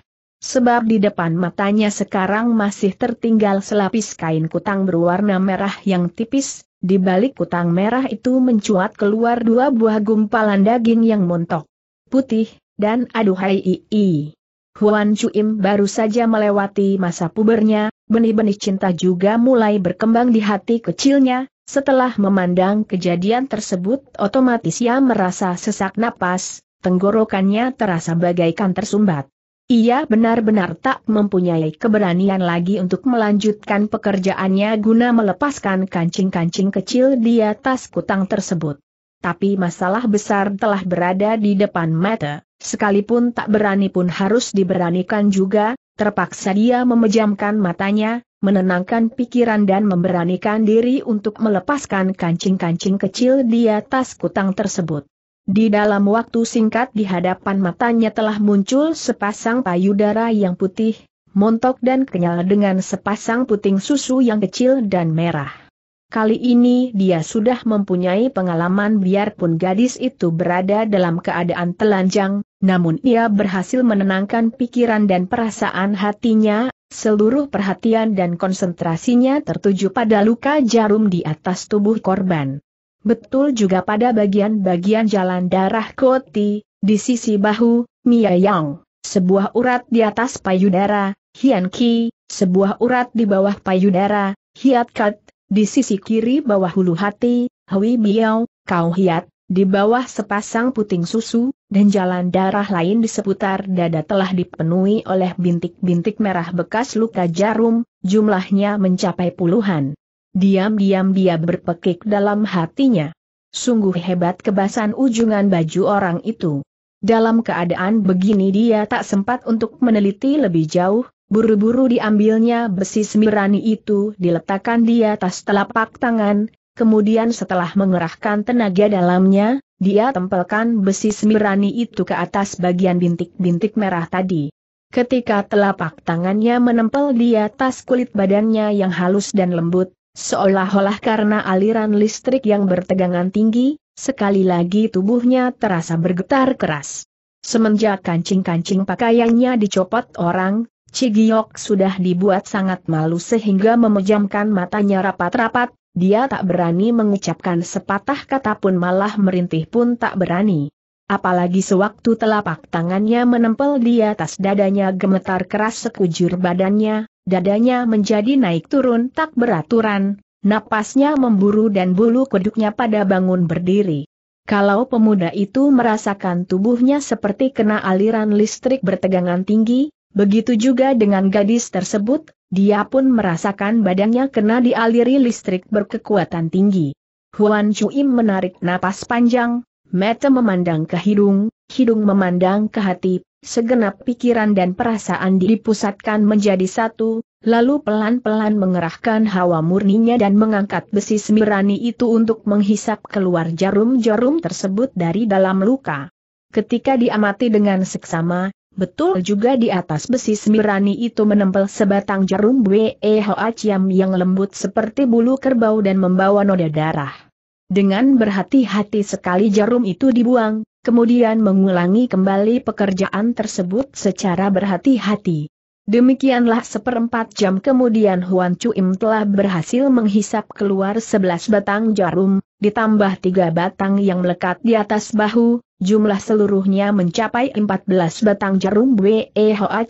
Sebab di depan matanya sekarang masih tertinggal selapis kain kutang berwarna merah yang tipis, di balik kutang merah itu mencuat keluar dua buah gumpalan daging yang montok. Putih, dan aduhai ii. Huan Chuim baru saja melewati masa pubernya, benih-benih cinta juga mulai berkembang di hati kecilnya, setelah memandang kejadian tersebut otomatis ia merasa sesak napas, tenggorokannya terasa bagaikan tersumbat. Ia benar-benar tak mempunyai keberanian lagi untuk melanjutkan pekerjaannya guna melepaskan kancing-kancing kecil di atas kutang tersebut. Tapi masalah besar telah berada di depan mata, sekalipun tak berani pun harus diberanikan juga, terpaksa dia memejamkan matanya, menenangkan pikiran dan memberanikan diri untuk melepaskan kancing-kancing kecil di atas kutang tersebut. Di dalam waktu singkat di hadapan matanya telah muncul sepasang payudara yang putih, montok dan kenyal dengan sepasang puting susu yang kecil dan merah. Kali ini dia sudah mempunyai pengalaman biarpun gadis itu berada dalam keadaan telanjang, namun ia berhasil menenangkan pikiran dan perasaan hatinya, seluruh perhatian dan konsentrasinya tertuju pada luka jarum di atas tubuh korban. Betul juga pada bagian-bagian jalan darah Koti, di sisi bahu, mia yang, sebuah urat di atas payudara, Hian Ki, sebuah urat di bawah payudara, Hiat Kat, di sisi kiri bawah hulu hati, Hui Biao, Kau Hiat, di bawah sepasang puting susu, dan jalan darah lain di seputar dada telah dipenuhi oleh bintik-bintik merah bekas luka jarum, jumlahnya mencapai puluhan. Diam-diam dia berpekik dalam hatinya. Sungguh hebat kebasan ujungan baju orang itu. Dalam keadaan begini dia tak sempat untuk meneliti lebih jauh, buru-buru diambilnya besi semirani itu diletakkan di atas telapak tangan, kemudian setelah mengerahkan tenaga dalamnya, dia tempelkan besi semirani itu ke atas bagian bintik-bintik merah tadi. Ketika telapak tangannya menempel di atas kulit badannya yang halus dan lembut, Seolah-olah karena aliran listrik yang bertegangan tinggi, sekali lagi tubuhnya terasa bergetar keras. Semenjak kancing-kancing pakaiannya dicopot orang, Cigiok sudah dibuat sangat malu sehingga memejamkan matanya rapat-rapat, dia tak berani mengucapkan sepatah kata pun malah merintih pun tak berani. Apalagi sewaktu telapak tangannya menempel di atas dadanya gemetar keras sekujur badannya, dadanya menjadi naik turun tak beraturan, napasnya memburu dan bulu kuduknya pada bangun berdiri. Kalau pemuda itu merasakan tubuhnya seperti kena aliran listrik bertegangan tinggi, begitu juga dengan gadis tersebut, dia pun merasakan badannya kena dialiri listrik berkekuatan tinggi. Huan Chuim menarik napas panjang, mata memandang ke hidung, hidung memandang ke hati, segenap pikiran dan perasaan dipusatkan menjadi satu, lalu pelan-pelan mengerahkan hawa murninya dan mengangkat besi semirani itu untuk menghisap keluar jarum-jarum tersebut dari dalam luka. Ketika diamati dengan seksama, betul juga di atas besi semirani itu menempel sebatang jarum Bwe yang lembut seperti bulu kerbau dan membawa noda darah. Dengan berhati-hati sekali jarum itu dibuang, kemudian mengulangi kembali pekerjaan tersebut secara berhati-hati. Demikianlah seperempat jam kemudian Huan Chu Im telah berhasil menghisap keluar sebelas batang jarum, ditambah tiga batang yang melekat di atas bahu, jumlah seluruhnya mencapai empat belas batang jarum Wehoa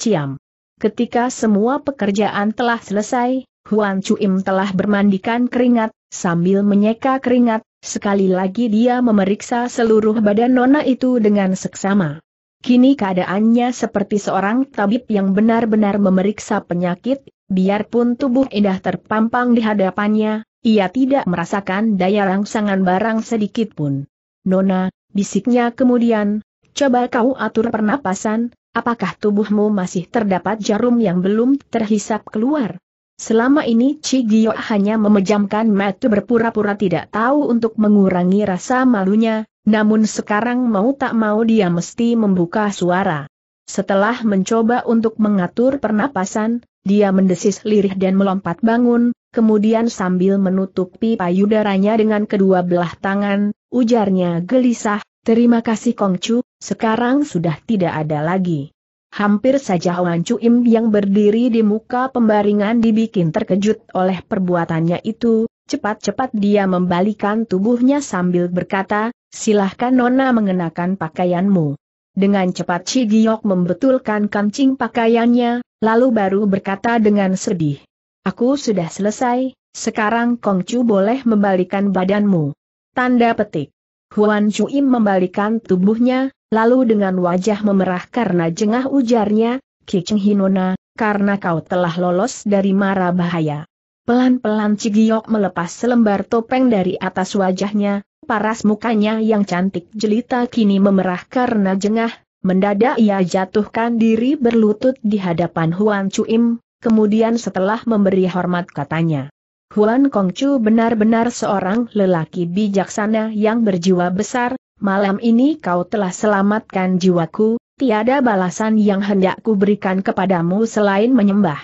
Ketika semua pekerjaan telah selesai, Huan Chu Im telah bermandikan keringat, Sambil menyeka keringat, sekali lagi dia memeriksa seluruh badan nona itu dengan seksama. Kini keadaannya seperti seorang tabib yang benar-benar memeriksa penyakit, biarpun tubuh indah terpampang di hadapannya, ia tidak merasakan daya rangsangan barang sedikit pun. Nona, bisiknya kemudian, coba kau atur pernapasan, apakah tubuhmu masih terdapat jarum yang belum terhisap keluar? Selama ini Chi Gio hanya memejamkan mata berpura-pura tidak tahu untuk mengurangi rasa malunya, namun sekarang mau tak mau dia mesti membuka suara. Setelah mencoba untuk mengatur pernapasan, dia mendesis lirih dan melompat bangun, kemudian sambil menutupi payudaranya dengan kedua belah tangan, ujarnya gelisah, terima kasih Kongcu, sekarang sudah tidak ada lagi. Hampir saja Wan Cuim yang berdiri di muka pembaringan dibikin terkejut oleh perbuatannya itu, cepat-cepat dia membalikan tubuhnya sambil berkata, silahkan Nona mengenakan pakaianmu. Dengan cepat Cigiok membetulkan kancing pakaiannya, lalu baru berkata dengan sedih. Aku sudah selesai, sekarang Kong Kongcu boleh membalikan badanmu. Tanda petik. Huan Cuim membalikan tubuhnya, Lalu dengan wajah memerah karena jengah ujarnya, Kicing Hinona, karena kau telah lolos dari mara bahaya. Pelan-pelan Cigiok melepas selembar topeng dari atas wajahnya, paras mukanya yang cantik jelita kini memerah karena jengah, mendadak ia jatuhkan diri berlutut di hadapan Huan Cuim, kemudian setelah memberi hormat katanya. Huan Kongcu benar-benar seorang lelaki bijaksana yang berjiwa besar, malam ini kau telah selamatkan jiwaku, tiada balasan yang hendak kuberikan kepadamu selain menyembah.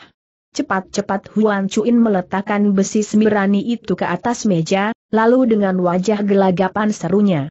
Cepat-cepat Huan Chuin meletakkan besi semirani itu ke atas meja, lalu dengan wajah gelagapan serunya.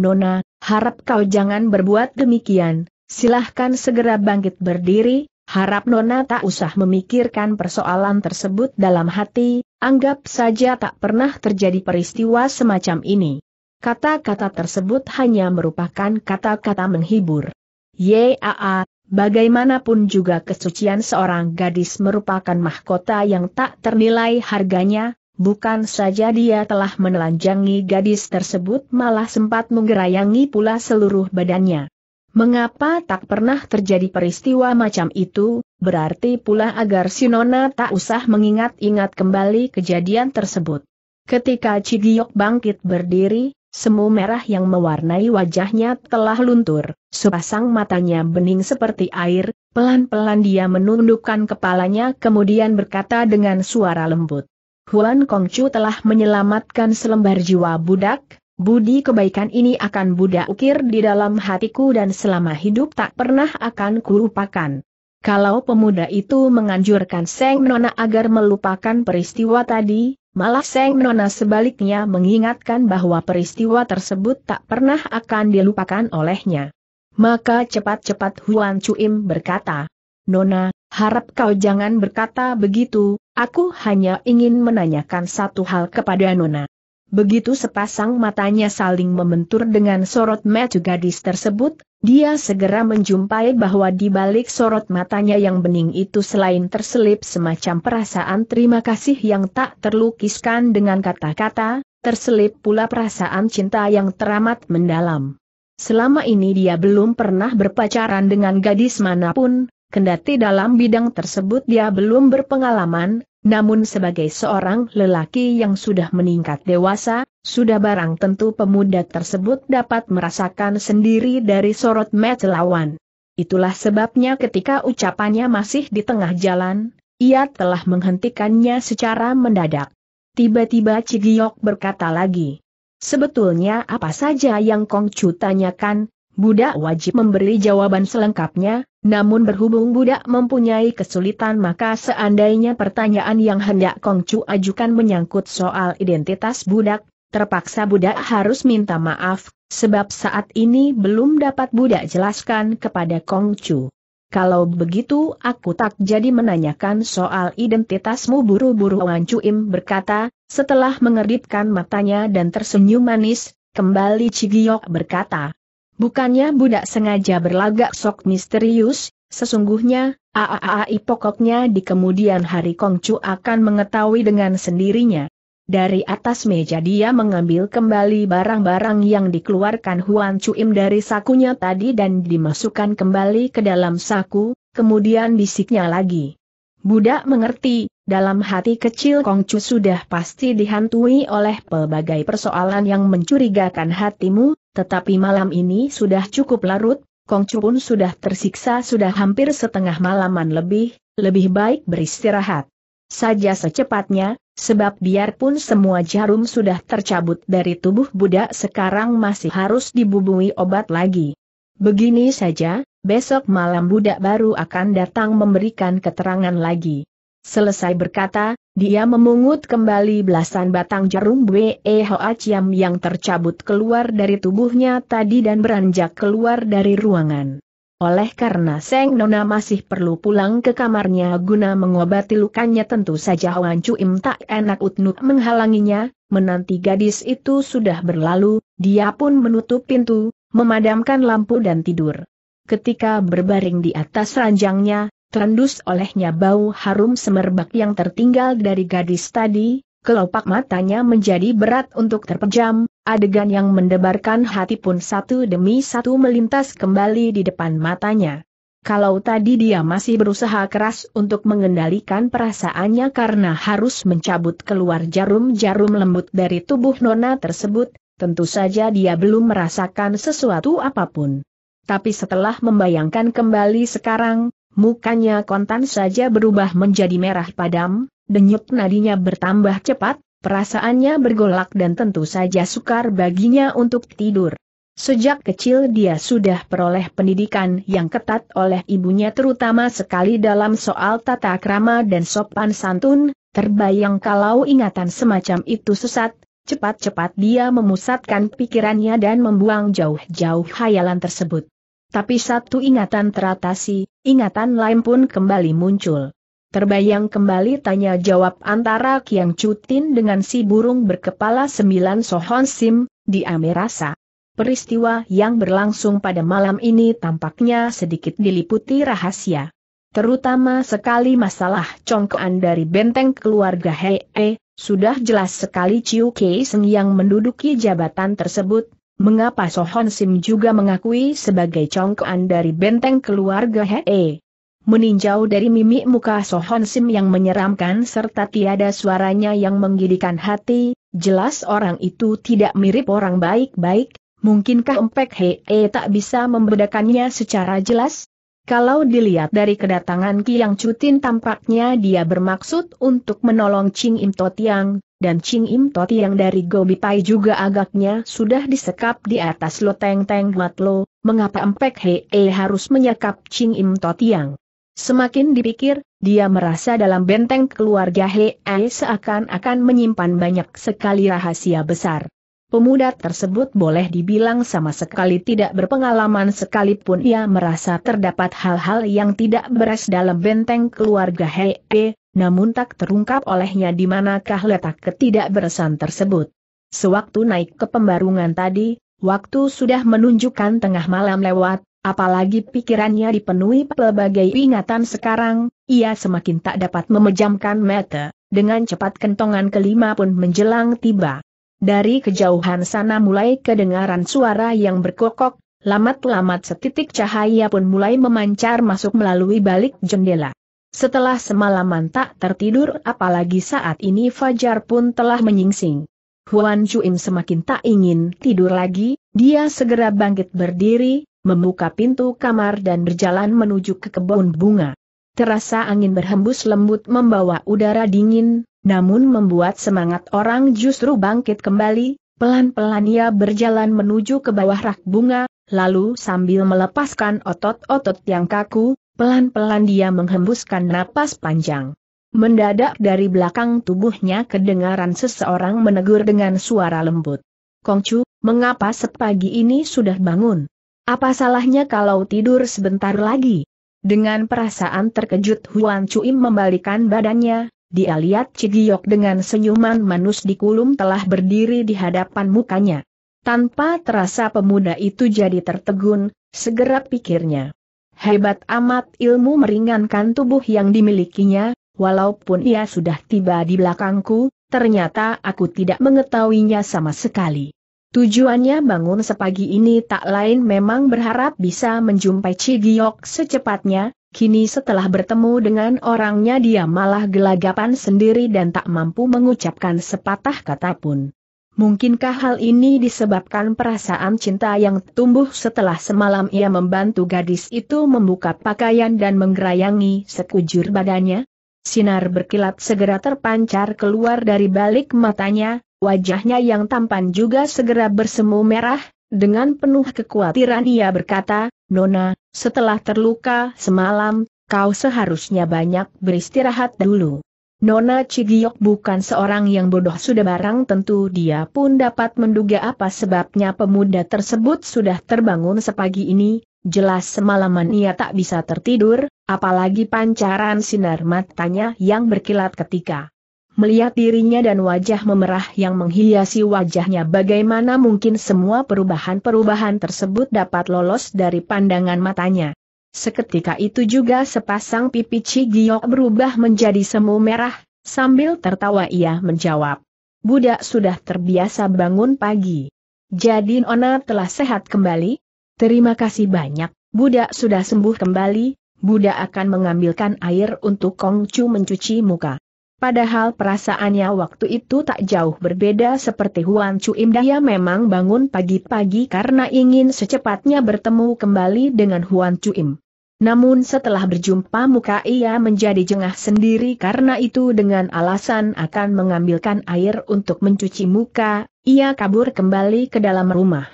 Nona, harap kau jangan berbuat demikian, silahkan segera bangkit berdiri, Harap Nona tak usah memikirkan persoalan tersebut dalam hati, anggap saja tak pernah terjadi peristiwa semacam ini. Kata-kata tersebut hanya merupakan kata-kata menghibur. Yaa, bagaimanapun juga kesucian seorang gadis merupakan mahkota yang tak ternilai harganya, bukan saja dia telah menelanjangi gadis tersebut malah sempat menggerayangi pula seluruh badannya. Mengapa tak pernah terjadi peristiwa macam itu, berarti pula agar Sinona tak usah mengingat-ingat kembali kejadian tersebut. Ketika Cigiok bangkit berdiri, semu merah yang mewarnai wajahnya telah luntur, sepasang matanya bening seperti air, pelan-pelan dia menundukkan kepalanya kemudian berkata dengan suara lembut. Huan Kongcu telah menyelamatkan selembar jiwa budak, Budi kebaikan ini akan Buddha ukir di dalam hatiku dan selama hidup tak pernah akan kulupakan. Kalau pemuda itu menganjurkan Seng Nona agar melupakan peristiwa tadi, malah Seng Nona sebaliknya mengingatkan bahwa peristiwa tersebut tak pernah akan dilupakan olehnya. Maka cepat-cepat Huan Cuim berkata, Nona, harap kau jangan berkata begitu, aku hanya ingin menanyakan satu hal kepada Nona. Begitu sepasang matanya saling membentur dengan sorot mata gadis tersebut, dia segera menjumpai bahwa di balik sorot matanya yang bening itu selain terselip semacam perasaan terima kasih yang tak terlukiskan dengan kata-kata, terselip pula perasaan cinta yang teramat mendalam. Selama ini dia belum pernah berpacaran dengan gadis manapun, kendati dalam bidang tersebut dia belum berpengalaman, namun sebagai seorang lelaki yang sudah meningkat dewasa, sudah barang tentu pemuda tersebut dapat merasakan sendiri dari sorot mata lawan. Itulah sebabnya ketika ucapannya masih di tengah jalan, ia telah menghentikannya secara mendadak. Tiba-tiba Cigiok berkata lagi. Sebetulnya apa saja yang Kong Chu tanyakan, budak wajib memberi jawaban selengkapnya, namun berhubung budak mempunyai kesulitan maka seandainya pertanyaan yang hendak Kongcu ajukan menyangkut soal identitas budak, terpaksa budak harus minta maaf, sebab saat ini belum dapat budak jelaskan kepada Kongcu. Kalau begitu aku tak jadi menanyakan soal identitasmu buru-buru Wan Im berkata, setelah mengerdipkan matanya dan tersenyum manis, kembali Cigiok berkata, Bukannya budak sengaja berlagak sok misterius, sesungguhnya, AAAI pokoknya di kemudian hari Kongcu akan mengetahui dengan sendirinya. Dari atas meja dia mengambil kembali barang-barang yang dikeluarkan Huan Chuim dari sakunya tadi dan dimasukkan kembali ke dalam saku, kemudian bisiknya lagi. Budak mengerti, dalam hati kecil Kongcu sudah pasti dihantui oleh pelbagai persoalan yang mencurigakan hatimu, tetapi malam ini sudah cukup larut, Kongcu pun sudah tersiksa sudah hampir setengah malaman lebih, lebih baik beristirahat. Saja secepatnya, sebab biarpun semua jarum sudah tercabut dari tubuh budak sekarang masih harus dibubui obat lagi. Begini saja, besok malam budak baru akan datang memberikan keterangan lagi. Selesai berkata, dia memungut kembali belasan batang jarum Weho Hoa yang tercabut keluar dari tubuhnya tadi dan beranjak keluar dari ruangan. Oleh karena Seng Nona masih perlu pulang ke kamarnya guna mengobati lukanya tentu saja Hoan Im tak enak Utnuk menghalanginya, menanti gadis itu sudah berlalu, dia pun menutup pintu, memadamkan lampu dan tidur. Ketika berbaring di atas ranjangnya, terendus olehnya bau harum semerbak yang tertinggal dari gadis tadi, kelopak matanya menjadi berat untuk terpejam, adegan yang mendebarkan hati pun satu demi satu melintas kembali di depan matanya. Kalau tadi dia masih berusaha keras untuk mengendalikan perasaannya karena harus mencabut keluar jarum-jarum lembut dari tubuh nona tersebut, tentu saja dia belum merasakan sesuatu apapun. Tapi setelah membayangkan kembali sekarang, Mukanya kontan saja berubah menjadi merah padam, denyut nadinya bertambah cepat, perasaannya bergolak dan tentu saja sukar baginya untuk tidur. Sejak kecil dia sudah peroleh pendidikan yang ketat oleh ibunya terutama sekali dalam soal tata krama dan sopan santun, terbayang kalau ingatan semacam itu sesat, cepat-cepat dia memusatkan pikirannya dan membuang jauh-jauh hayalan tersebut. Tapi satu ingatan teratasi, ingatan lain pun kembali muncul. Terbayang kembali tanya jawab antara Kiang Cutin dengan si burung berkepala sembilan Sohon Sim, di Amerasa. Peristiwa yang berlangsung pada malam ini tampaknya sedikit diliputi rahasia. Terutama sekali masalah congkoan dari benteng keluarga Hei, -he, e, sudah jelas sekali Chiu Kei Seng yang menduduki jabatan tersebut, Mengapa Sohon Sim juga mengakui sebagai congkoan dari benteng keluarga Hee? Meninjau dari mimik muka Sohon Sim yang menyeramkan serta tiada suaranya yang menggidikan hati, jelas orang itu tidak mirip orang baik-baik, mungkinkah Empek Hee tak bisa membedakannya secara jelas? Kalau dilihat dari kedatangan Ki Yang Cutin tampaknya dia bermaksud untuk menolong Ching Im Tiang, dan Ching Im Toti yang dari Gobi Pai juga agaknya sudah disekap di atas loteng Teng Mat Lo, mengapa Empek e harus menyekap Ching Im Toti yang? Semakin dipikir, dia merasa dalam benteng keluarga Hei e seakan-akan menyimpan banyak sekali rahasia besar. Pemuda tersebut boleh dibilang sama sekali tidak berpengalaman sekalipun ia merasa terdapat hal-hal yang tidak beres dalam benteng keluarga Hei, e, namun tak terungkap olehnya di manakah letak ketidakberesan tersebut. Sewaktu naik ke pembarungan tadi, waktu sudah menunjukkan tengah malam lewat, apalagi pikirannya dipenuhi pelbagai ingatan sekarang, ia semakin tak dapat memejamkan mata, dengan cepat kentongan kelima pun menjelang tiba. Dari kejauhan sana mulai kedengaran suara yang berkokok, lamat-lamat setitik cahaya pun mulai memancar masuk melalui balik jendela. Setelah semalaman tak tertidur apalagi saat ini Fajar pun telah menyingsing. Huan Chuin semakin tak ingin tidur lagi, dia segera bangkit berdiri, membuka pintu kamar dan berjalan menuju ke kebun bunga. Terasa angin berhembus lembut membawa udara dingin, namun membuat semangat orang justru bangkit kembali, pelan-pelan ia berjalan menuju ke bawah rak bunga, lalu sambil melepaskan otot-otot yang kaku, Pelan-pelan dia menghembuskan napas panjang. Mendadak dari belakang tubuhnya kedengaran seseorang menegur dengan suara lembut. Kongcu, mengapa sepagi ini sudah bangun? Apa salahnya kalau tidur sebentar lagi? Dengan perasaan terkejut Huan Cui membalikan badannya, dia lihat Cigiok dengan senyuman manus di kulum telah berdiri di hadapan mukanya. Tanpa terasa pemuda itu jadi tertegun, segera pikirnya. Hebat amat ilmu meringankan tubuh yang dimilikinya, walaupun ia sudah tiba di belakangku, ternyata aku tidak mengetahuinya sama sekali. Tujuannya bangun sepagi ini tak lain memang berharap bisa menjumpai Cigiok secepatnya, kini setelah bertemu dengan orangnya dia malah gelagapan sendiri dan tak mampu mengucapkan sepatah kata pun. Mungkinkah hal ini disebabkan perasaan cinta yang tumbuh setelah semalam ia membantu gadis itu membuka pakaian dan menggerayangi sekujur badannya? Sinar berkilat segera terpancar keluar dari balik matanya, wajahnya yang tampan juga segera bersemu merah, dengan penuh kekhawatiran ia berkata, Nona, setelah terluka semalam, kau seharusnya banyak beristirahat dulu. Nona Cigiok bukan seorang yang bodoh sudah barang tentu dia pun dapat menduga apa sebabnya pemuda tersebut sudah terbangun sepagi ini, jelas semalaman ia tak bisa tertidur, apalagi pancaran sinar matanya yang berkilat ketika melihat dirinya dan wajah memerah yang menghiasi wajahnya bagaimana mungkin semua perubahan-perubahan tersebut dapat lolos dari pandangan matanya. Seketika itu juga sepasang pipi Cigiok berubah menjadi semu merah, sambil tertawa ia menjawab. Budak sudah terbiasa bangun pagi. Jadi Nona telah sehat kembali? Terima kasih banyak, budak sudah sembuh kembali, budak akan mengambilkan air untuk Kongcu mencuci muka. Padahal perasaannya waktu itu tak jauh berbeda seperti Huan Chu Im memang bangun pagi-pagi karena ingin secepatnya bertemu kembali dengan Huan Chu Im. Namun setelah berjumpa muka ia menjadi jengah sendiri karena itu dengan alasan akan mengambilkan air untuk mencuci muka, ia kabur kembali ke dalam rumah.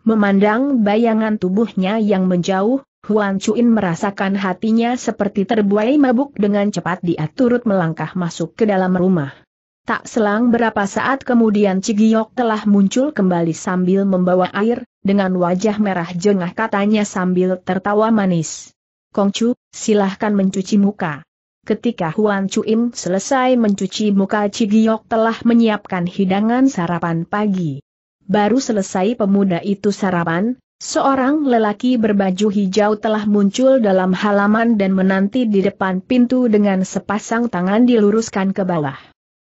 Memandang bayangan tubuhnya yang menjauh, Huan Chuin merasakan hatinya seperti terbuai mabuk dengan cepat dia turut melangkah masuk ke dalam rumah. Tak selang berapa saat kemudian Cigiok telah muncul kembali sambil membawa air, dengan wajah merah jengah katanya sambil tertawa manis. Kongcu, silahkan mencuci muka. Ketika Huan Chuim selesai mencuci muka Cigiok telah menyiapkan hidangan sarapan pagi. Baru selesai pemuda itu sarapan, Seorang lelaki berbaju hijau telah muncul dalam halaman dan menanti di depan pintu dengan sepasang tangan diluruskan ke bawah.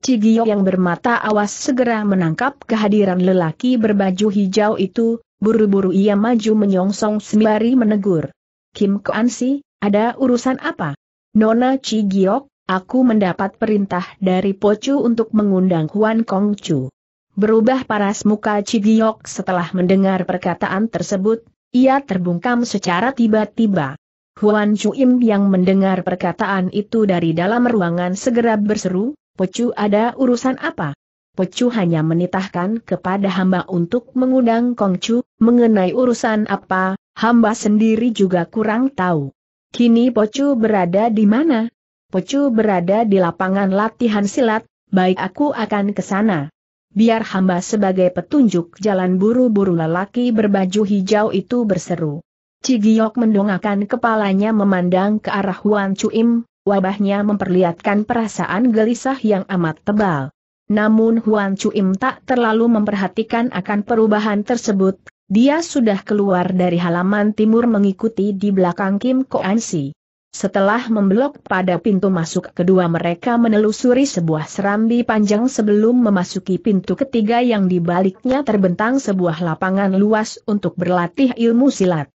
Cigio yang bermata awas segera menangkap kehadiran lelaki berbaju hijau itu, buru-buru ia maju menyongsong sembari menegur. Kim Koansi, ada urusan apa? Nona Chi Giok, aku mendapat perintah dari Pocu untuk mengundang Huan Kong Chu. Berubah paras muka Chi Giok setelah mendengar perkataan tersebut, ia terbungkam secara tiba-tiba. Huan Im yang mendengar perkataan itu dari dalam ruangan segera berseru, Pocu ada urusan apa? Pocu hanya menitahkan kepada hamba untuk mengundang Kong Chu, mengenai urusan apa, Hamba sendiri juga kurang tahu. Kini Pocu berada di mana? Pocu berada di lapangan latihan silat, baik aku akan ke sana. Biar hamba sebagai petunjuk jalan buru-buru lelaki berbaju hijau itu berseru. Cigiok mendongakkan kepalanya memandang ke arah Huan Chuim, wabahnya memperlihatkan perasaan gelisah yang amat tebal. Namun Huan Chuim tak terlalu memperhatikan akan perubahan tersebut, dia sudah keluar dari halaman timur mengikuti di belakang Kim Koan Si. Setelah memblok pada pintu masuk kedua mereka menelusuri sebuah serambi panjang sebelum memasuki pintu ketiga yang dibaliknya terbentang sebuah lapangan luas untuk berlatih ilmu silat.